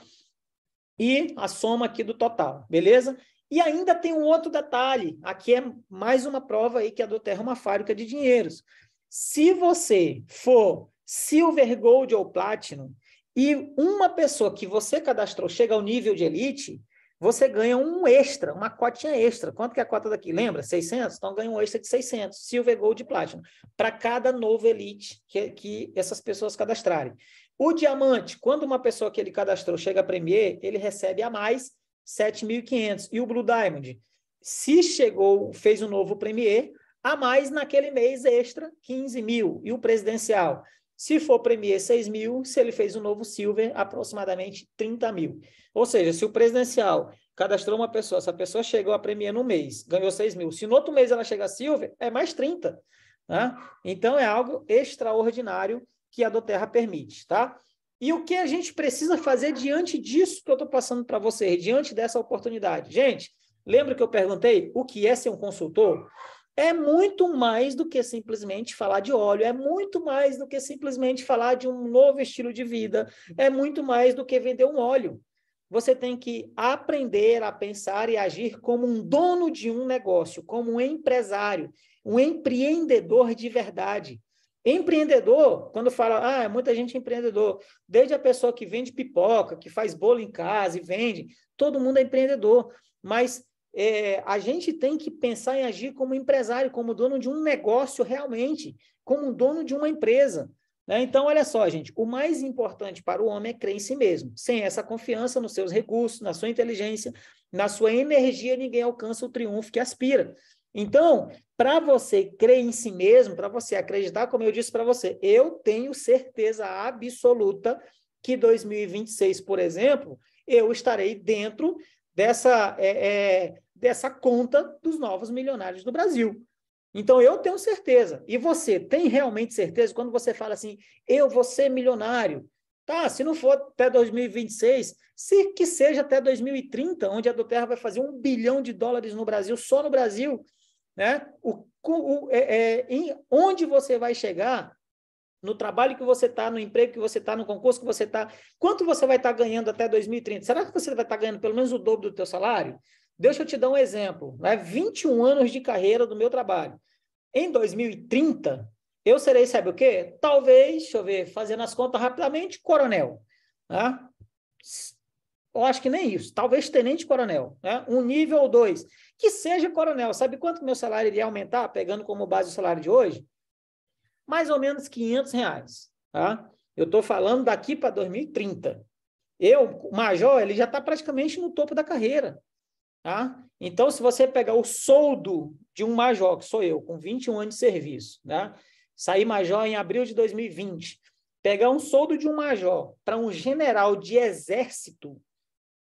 E a soma aqui do total, beleza? E ainda tem um outro detalhe, aqui é mais uma prova aí que a Doterra é uma fábrica de dinheiros. Se você for Silver, Gold ou Platinum e uma pessoa que você cadastrou chega ao nível de elite, você ganha um extra, uma cotinha extra. Quanto que é a cota daqui? Lembra? 600? Então ganha um extra de 600, Silver, Gold e Platinum, para cada novo elite que, que essas pessoas cadastrarem. O diamante, quando uma pessoa que ele cadastrou chega a Premier, ele recebe a mais 7.500. E o Blue Diamond, se chegou, fez um novo Premier, a mais naquele mês extra, 15 mil. E o presidencial, se for Premier, 6 mil. Se ele fez um novo Silver, aproximadamente 30 mil. Ou seja, se o presidencial cadastrou uma pessoa, se a pessoa chegou a Premier no mês, ganhou 6 mil. Se no outro mês ela chega a Silver, é mais 30. Né? Então, é algo extraordinário que a Doterra permite, tá? E o que a gente precisa fazer diante disso que eu estou passando para vocês, diante dessa oportunidade? Gente, lembra que eu perguntei o que é ser um consultor? É muito mais do que simplesmente falar de óleo, é muito mais do que simplesmente falar de um novo estilo de vida, é muito mais do que vender um óleo. Você tem que aprender a pensar e agir como um dono de um negócio, como um empresário, um empreendedor de verdade. Empreendedor, quando fala, ah, é muita gente é empreendedor, desde a pessoa que vende pipoca, que faz bolo em casa e vende, todo mundo é empreendedor, mas é, a gente tem que pensar em agir como empresário, como dono de um negócio realmente, como dono de uma empresa. Né? Então, olha só, gente, o mais importante para o homem é crer em si mesmo. Sem essa confiança nos seus recursos, na sua inteligência, na sua energia, ninguém alcança o triunfo que aspira. Então, para você crer em si mesmo, para você acreditar, como eu disse para você, eu tenho certeza absoluta que 2026, por exemplo, eu estarei dentro dessa, é, é, dessa conta dos novos milionários do Brasil. Então, eu tenho certeza. E você tem realmente certeza quando você fala assim, eu vou ser milionário? Tá, se não for até 2026, se que seja até 2030, onde a Doterra vai fazer um bilhão de dólares no Brasil, só no Brasil, né? O, o é, é, em, onde você vai chegar no trabalho que você está, no emprego que você está, no concurso que você está, quanto você vai estar tá ganhando até 2030? Será que você vai estar tá ganhando pelo menos o dobro do teu salário? Deixa eu te dar um exemplo. Né? 21 anos de carreira do meu trabalho. Em 2030, eu serei, sabe o quê? Talvez, deixa eu ver, fazendo as contas rapidamente, coronel. Né? Eu acho que nem isso. Talvez tenente-coronel, né? um nível ou dois. Que seja coronel. Sabe quanto meu salário iria aumentar, pegando como base o salário de hoje? Mais ou menos 500 reais. Tá? Eu estou falando daqui para 2030. Eu, o major, ele já está praticamente no topo da carreira. Tá? Então, se você pegar o soldo de um major, que sou eu, com 21 anos de serviço, né? saí major em abril de 2020, pegar um soldo de um major para um general de exército,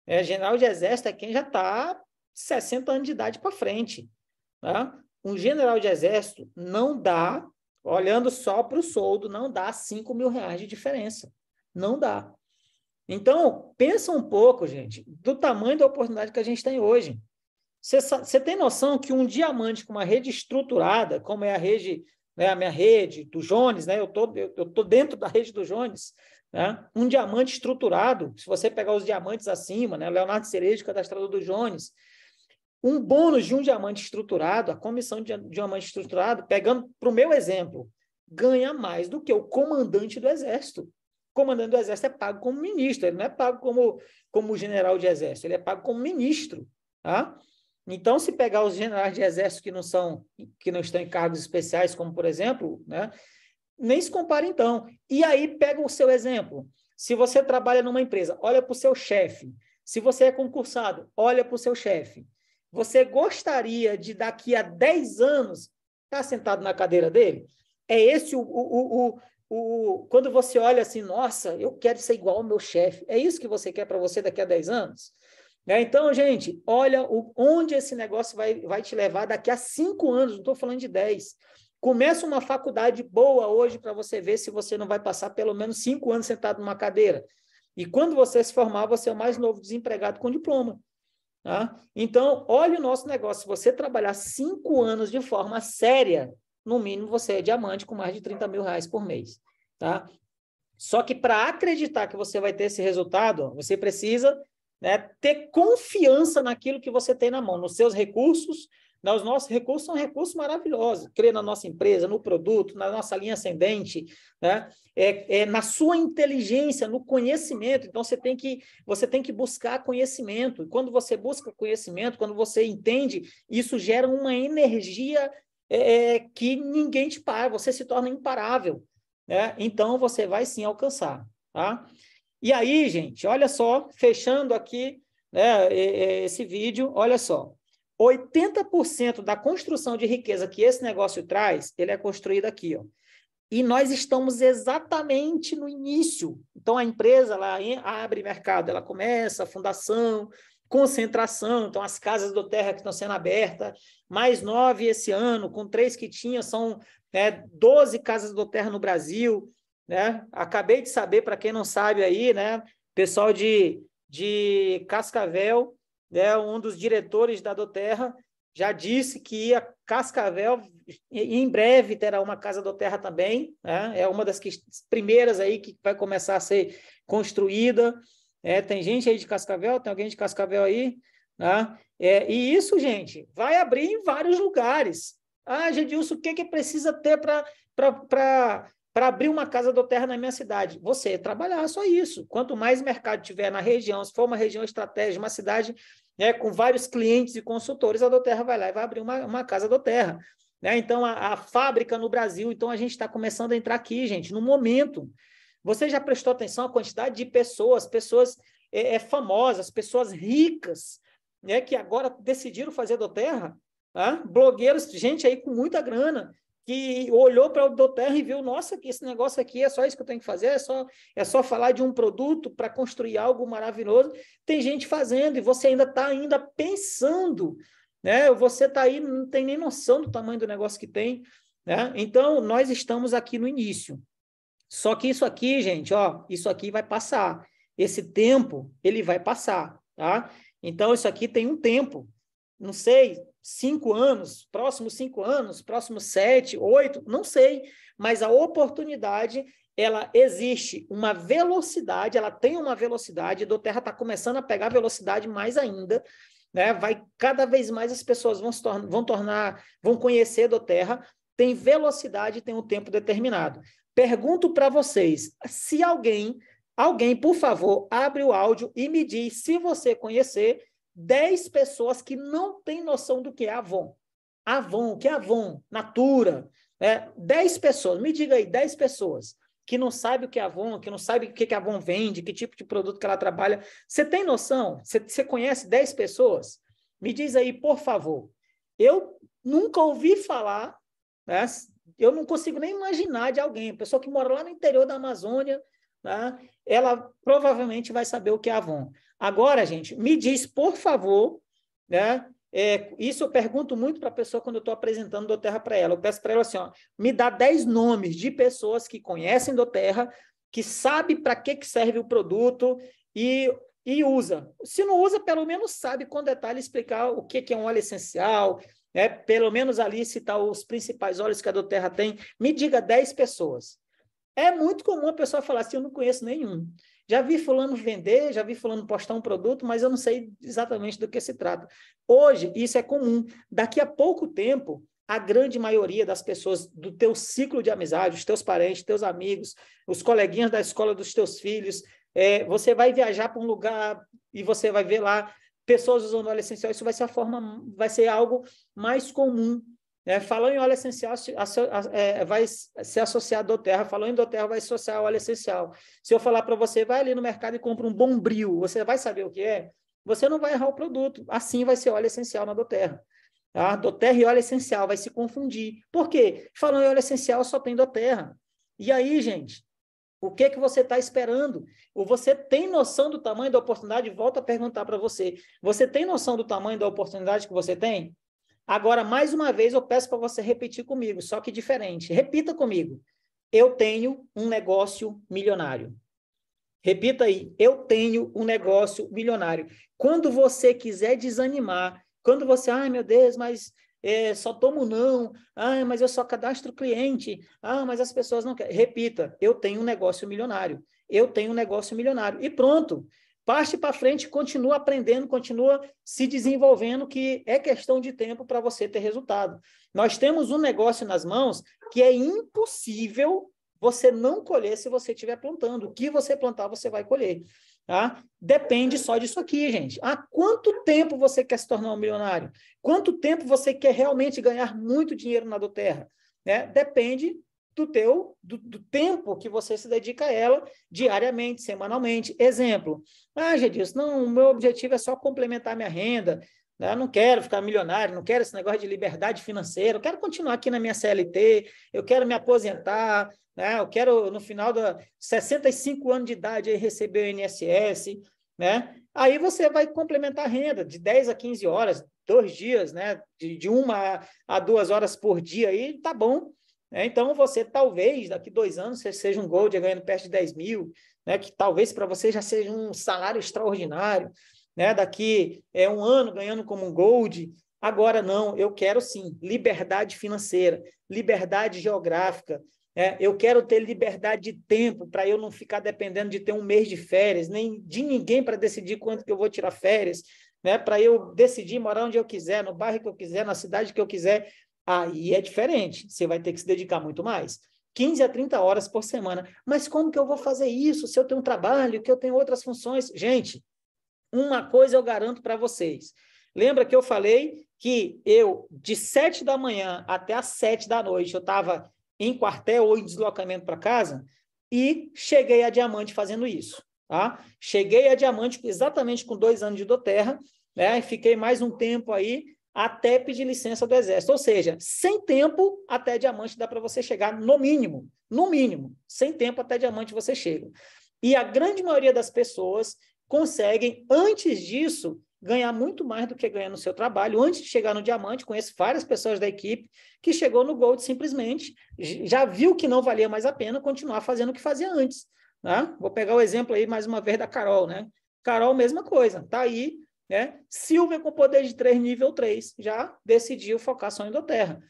é, general de exército é quem já está 60 anos de idade para frente. Né? Um general de exército não dá, olhando só para o soldo, não dá 5 mil reais de diferença. Não dá. Então, pensa um pouco, gente, do tamanho da oportunidade que a gente tem hoje. Você tem noção que um diamante com uma rede estruturada, como é a rede, né, a minha rede do Jones, né, eu tô, estou tô dentro da rede do Jones, né? Um diamante estruturado, se você pegar os diamantes acima, né? Leonardo Cerejo, cadastrador do Jones, um bônus de um diamante estruturado, a comissão de diamante estruturado, pegando para o meu exemplo, ganha mais do que o comandante do exército. O comandante do exército é pago como ministro, ele não é pago como, como general de exército, ele é pago como ministro. Tá? Então, se pegar os generais de exército que não são, que não estão em cargos especiais, como por exemplo, né, nem se compara então. E aí pega o seu exemplo. Se você trabalha numa empresa, olha para o seu chefe. Se você é concursado, olha para o seu chefe. Você gostaria de, daqui a 10 anos, estar tá sentado na cadeira dele? É esse o, o, o, o, Quando você olha assim, nossa, eu quero ser igual ao meu chefe. É isso que você quer para você daqui a 10 anos? É, então, gente, olha o, onde esse negócio vai, vai te levar daqui a 5 anos, não estou falando de 10. Começa uma faculdade boa hoje para você ver se você não vai passar pelo menos cinco anos sentado numa cadeira. E quando você se formar, você é o mais novo desempregado com diploma. Tá? Então, olha o nosso negócio. Se você trabalhar cinco anos de forma séria, no mínimo você é diamante com mais de 30 mil reais por mês. Tá? Só que para acreditar que você vai ter esse resultado, você precisa né, ter confiança naquilo que você tem na mão, nos seus recursos, os nossos recursos são recursos maravilhosos. Crer na nossa empresa, no produto, na nossa linha ascendente, né? é, é, na sua inteligência, no conhecimento. Então, você tem, que, você tem que buscar conhecimento. E quando você busca conhecimento, quando você entende, isso gera uma energia é, é que ninguém te para, você se torna imparável. Né? Então, você vai sim alcançar. Tá? E aí, gente, olha só, fechando aqui né, esse vídeo, olha só. 80% da construção de riqueza que esse negócio traz, ele é construído aqui, ó. E nós estamos exatamente no início. Então a empresa lá abre mercado, ela começa fundação, concentração, então as casas do terra que estão sendo abertas, mais nove esse ano, com três que tinha, são né, 12 casas do terra no Brasil. Né? Acabei de saber, para quem não sabe aí, né? Pessoal de, de Cascavel né, um dos diretores da Doterra, já disse que a Cascavel em breve terá uma casa Doterra também, né? é uma das que, primeiras aí que vai começar a ser construída. É, tem gente aí de Cascavel, tem alguém de Cascavel aí, né? É, e isso, gente, vai abrir em vários lugares. Ah, Gedilson, o que, é que precisa ter para para abrir uma casa do terra na minha cidade. Você trabalhar só isso. Quanto mais mercado tiver na região, se for uma região estratégica, uma cidade né, com vários clientes e consultores, a Doterra vai lá e vai abrir uma, uma casa Doterra. Né? Então, a, a fábrica no Brasil, então a gente está começando a entrar aqui, gente, no momento. Você já prestou atenção à quantidade de pessoas, pessoas é, é, famosas, pessoas ricas, né, que agora decidiram fazer Doterra? Tá? Blogueiros, gente aí com muita grana, que olhou para o Terra e viu, nossa, que esse negócio aqui é só isso que eu tenho que fazer, é só, é só falar de um produto para construir algo maravilhoso. Tem gente fazendo e você ainda está ainda pensando, né? Você está aí, não tem nem noção do tamanho do negócio que tem, né? Então, nós estamos aqui no início. Só que isso aqui, gente, ó, isso aqui vai passar. Esse tempo, ele vai passar, tá? Então, isso aqui tem um tempo não sei, cinco anos, próximos cinco anos, próximos sete, oito, não sei, mas a oportunidade ela existe uma velocidade, ela tem uma velocidade, do Terra está começando a pegar velocidade mais ainda, né? Vai cada vez mais as pessoas vão se tornar, vão tornar, vão conhecer do Terra, tem velocidade, tem um tempo determinado. Pergunto para vocês, se alguém, alguém, por favor, abre o áudio e me diz se você conhecer 10 pessoas que não têm noção do que é Avon. Avon, o que é Avon? Natura. É, né? 10 pessoas, me diga aí, 10 pessoas que não sabe o que é Avon, que não sabe o que, que a Avon vende, que tipo de produto que ela trabalha. Você tem noção? Você, conhece 10 pessoas? Me diz aí, por favor. Eu nunca ouvi falar, né? eu não consigo nem imaginar de alguém, pessoa que mora lá no interior da Amazônia, né? ela provavelmente vai saber o que é Avon. Agora, gente, me diz, por favor, né? É, isso eu pergunto muito para a pessoa quando eu estou apresentando do Terra para ela. Eu peço para ela assim: ó, me dá 10 nomes de pessoas que conhecem do Terra, que sabe para que, que serve o produto e, e usa. Se não usa, pelo menos sabe com detalhe explicar o que, que é um óleo essencial, né? pelo menos ali citar os principais óleos que a do Terra tem. Me diga 10 pessoas. É muito comum a pessoa falar assim: eu não conheço nenhum. Já vi fulano vender, já vi fulano postar um produto, mas eu não sei exatamente do que se trata. Hoje, isso é comum. Daqui a pouco tempo, a grande maioria das pessoas do teu ciclo de amizade, os teus parentes, teus amigos, os coleguinhas da escola dos teus filhos, é, você vai viajar para um lugar e você vai ver lá pessoas usando óleo essencial, isso vai ser a forma, vai ser algo mais comum é, falou em óleo essencial, é, vai se associar do doTERRA. Falou em doTERRA, vai se associar óleo essencial. Se eu falar para você, vai ali no mercado e compra um bom bril você vai saber o que é? Você não vai errar o produto. Assim vai ser óleo essencial na doTERRA. Tá? Doterra e óleo essencial, vai se confundir. Por quê? Falando em óleo essencial, só tem doTERRA. E aí, gente, o que que você está esperando? Ou você tem noção do tamanho da oportunidade? Volto a perguntar para você. Você tem noção do tamanho da oportunidade que você tem? Agora, mais uma vez, eu peço para você repetir comigo, só que diferente. Repita comigo. Eu tenho um negócio milionário. Repita aí. Eu tenho um negócio milionário. Quando você quiser desanimar, quando você, ai meu Deus, mas é, só tomo não, ah, mas eu só cadastro cliente, ah, mas as pessoas não querem. Repita, eu tenho um negócio milionário, eu tenho um negócio milionário. E pronto, parte para frente, continua aprendendo, continua se desenvolvendo, que é questão de tempo para você ter resultado. Nós temos um negócio nas mãos que é impossível você não colher se você estiver plantando. O que você plantar, você vai colher. Tá? Depende só disso aqui, gente. Há quanto tempo você quer se tornar um milionário? Quanto tempo você quer realmente ganhar muito dinheiro na terra? Né? Depende do teu do, do, tempo que você se dedica a ela diariamente, semanalmente. Exemplo, ah, Gedilson, não, o meu objetivo é só complementar minha renda, né? eu não quero ficar milionário, não quero esse negócio de liberdade financeira, eu quero continuar aqui na minha CLT, eu quero me aposentar, né? eu quero, no final dos 65 anos de idade, receber o INSS, né? Aí você vai complementar a renda de 10 a 15 horas, dois dias, né? De, de uma a duas horas por dia aí, tá bom né? Então, você talvez, daqui dois anos, você seja um Gold ganhando perto de 10 mil, né? que talvez para você já seja um salário extraordinário, né? daqui é um ano ganhando como um Gold. Agora, não, eu quero sim liberdade financeira, liberdade geográfica, é, eu quero ter liberdade de tempo para eu não ficar dependendo de ter um mês de férias, nem de ninguém para decidir quando que eu vou tirar férias, né? para eu decidir morar onde eu quiser, no bairro que eu quiser, na cidade que eu quiser. Aí é diferente, você vai ter que se dedicar muito mais. 15 a 30 horas por semana. Mas como que eu vou fazer isso se eu tenho um trabalho, que eu tenho outras funções? Gente, uma coisa eu garanto para vocês. Lembra que eu falei que eu, de 7 da manhã até as 7 da noite, eu estava em quartel ou em deslocamento para casa e cheguei a Diamante fazendo isso. Tá? Cheguei a Diamante exatamente com dois anos de Doterra, né? fiquei mais um tempo aí até pedir licença do Exército. Ou seja, sem tempo até diamante dá para você chegar, no mínimo. No mínimo. Sem tempo até diamante você chega. E a grande maioria das pessoas conseguem, antes disso, ganhar muito mais do que ganha no seu trabalho. Antes de chegar no diamante, conheço várias pessoas da equipe que chegou no Gold simplesmente, já viu que não valia mais a pena continuar fazendo o que fazia antes. Né? Vou pegar o exemplo aí mais uma vez da Carol, né? Carol, mesma coisa, tá aí né? Silvia, com poder de 3, nível 3, já decidiu focar só em Inglaterra.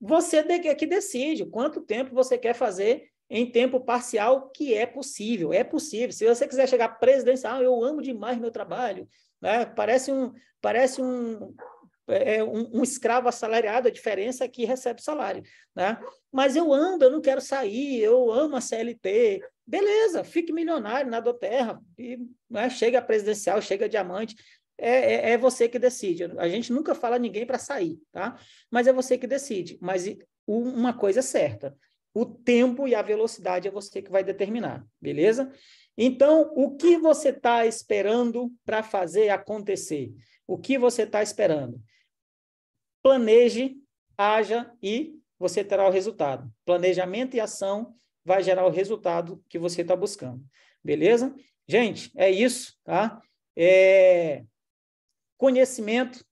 Você é que decide quanto tempo você quer fazer em tempo parcial, que é possível. É possível. Se você quiser chegar presidencial, eu amo demais meu trabalho. Né? Parece um. Parece um é, é um, um, escravo assalariado, a diferença é que recebe salário, né? Mas eu ando, eu não quero sair, eu amo a CLT, beleza, fique milionário na Doterra, e, né, chega a presidencial, chega diamante, é, é, é, você que decide. A gente nunca fala ninguém para sair, tá? Mas é você que decide. Mas uma coisa é certa: o tempo e a velocidade é você que vai determinar, beleza? Então, o que você está esperando para fazer acontecer? O que você está esperando? Planeje, haja e você terá o resultado. Planejamento e ação vai gerar o resultado que você está buscando, beleza? Gente, é isso, tá? É, conhecimento,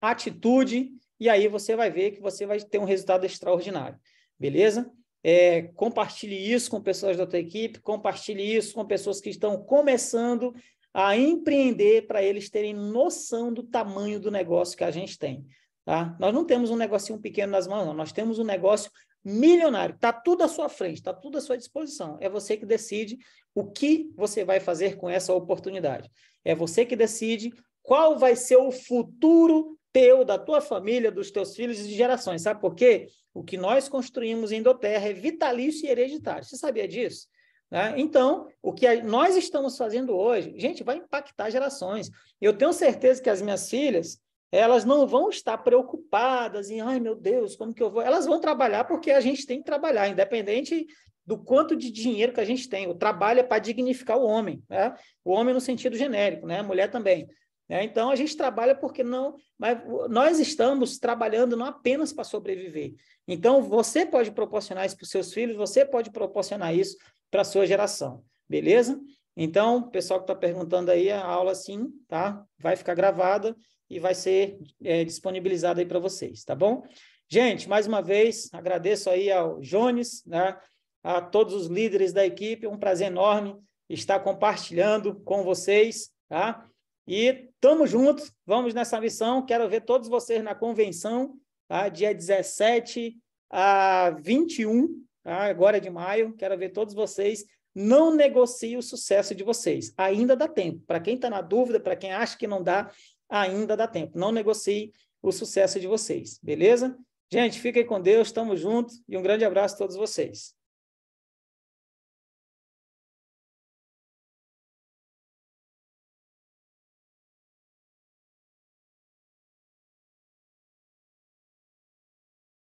atitude, e aí você vai ver que você vai ter um resultado extraordinário. Beleza? É, compartilhe isso com pessoas da tua equipe, compartilhe isso com pessoas que estão começando a empreender para eles terem noção do tamanho do negócio que a gente tem. Tá? Nós não temos um negocinho pequeno nas mãos, não. nós temos um negócio milionário. Está tudo à sua frente, está tudo à sua disposição. É você que decide o que você vai fazer com essa oportunidade. É você que decide qual vai ser o futuro teu, da tua família, dos teus filhos e de gerações. Sabe por quê? O que nós construímos em Doterra é vitalício e hereditário. Você sabia disso? Né? Então, o que nós estamos fazendo hoje, gente, vai impactar gerações. Eu tenho certeza que as minhas filhas, elas não vão estar preocupadas em, ai meu Deus, como que eu vou? Elas vão trabalhar porque a gente tem que trabalhar, independente do quanto de dinheiro que a gente tem. O trabalho é para dignificar o homem, né? o homem no sentido genérico, né? a mulher também. Né? então a gente trabalha porque não, mas nós estamos trabalhando não apenas para sobreviver. Então você pode proporcionar isso para os seus filhos, você pode proporcionar isso para a sua geração, beleza? Então, o pessoal que está perguntando aí, a aula sim, tá? Vai ficar gravada e vai ser é, disponibilizada aí para vocês, tá bom? Gente, mais uma vez, agradeço aí ao Jones, né? a todos os líderes da equipe, um prazer enorme estar compartilhando com vocês, tá? E Tamo juntos, vamos nessa missão. Quero ver todos vocês na convenção, tá? dia 17 a 21, tá? agora de maio. Quero ver todos vocês. Não negocie o sucesso de vocês. Ainda dá tempo. Para quem está na dúvida, para quem acha que não dá, ainda dá tempo. Não negocie o sucesso de vocês, beleza? Gente, fiquem com Deus, tamo junto e um grande abraço a todos vocês.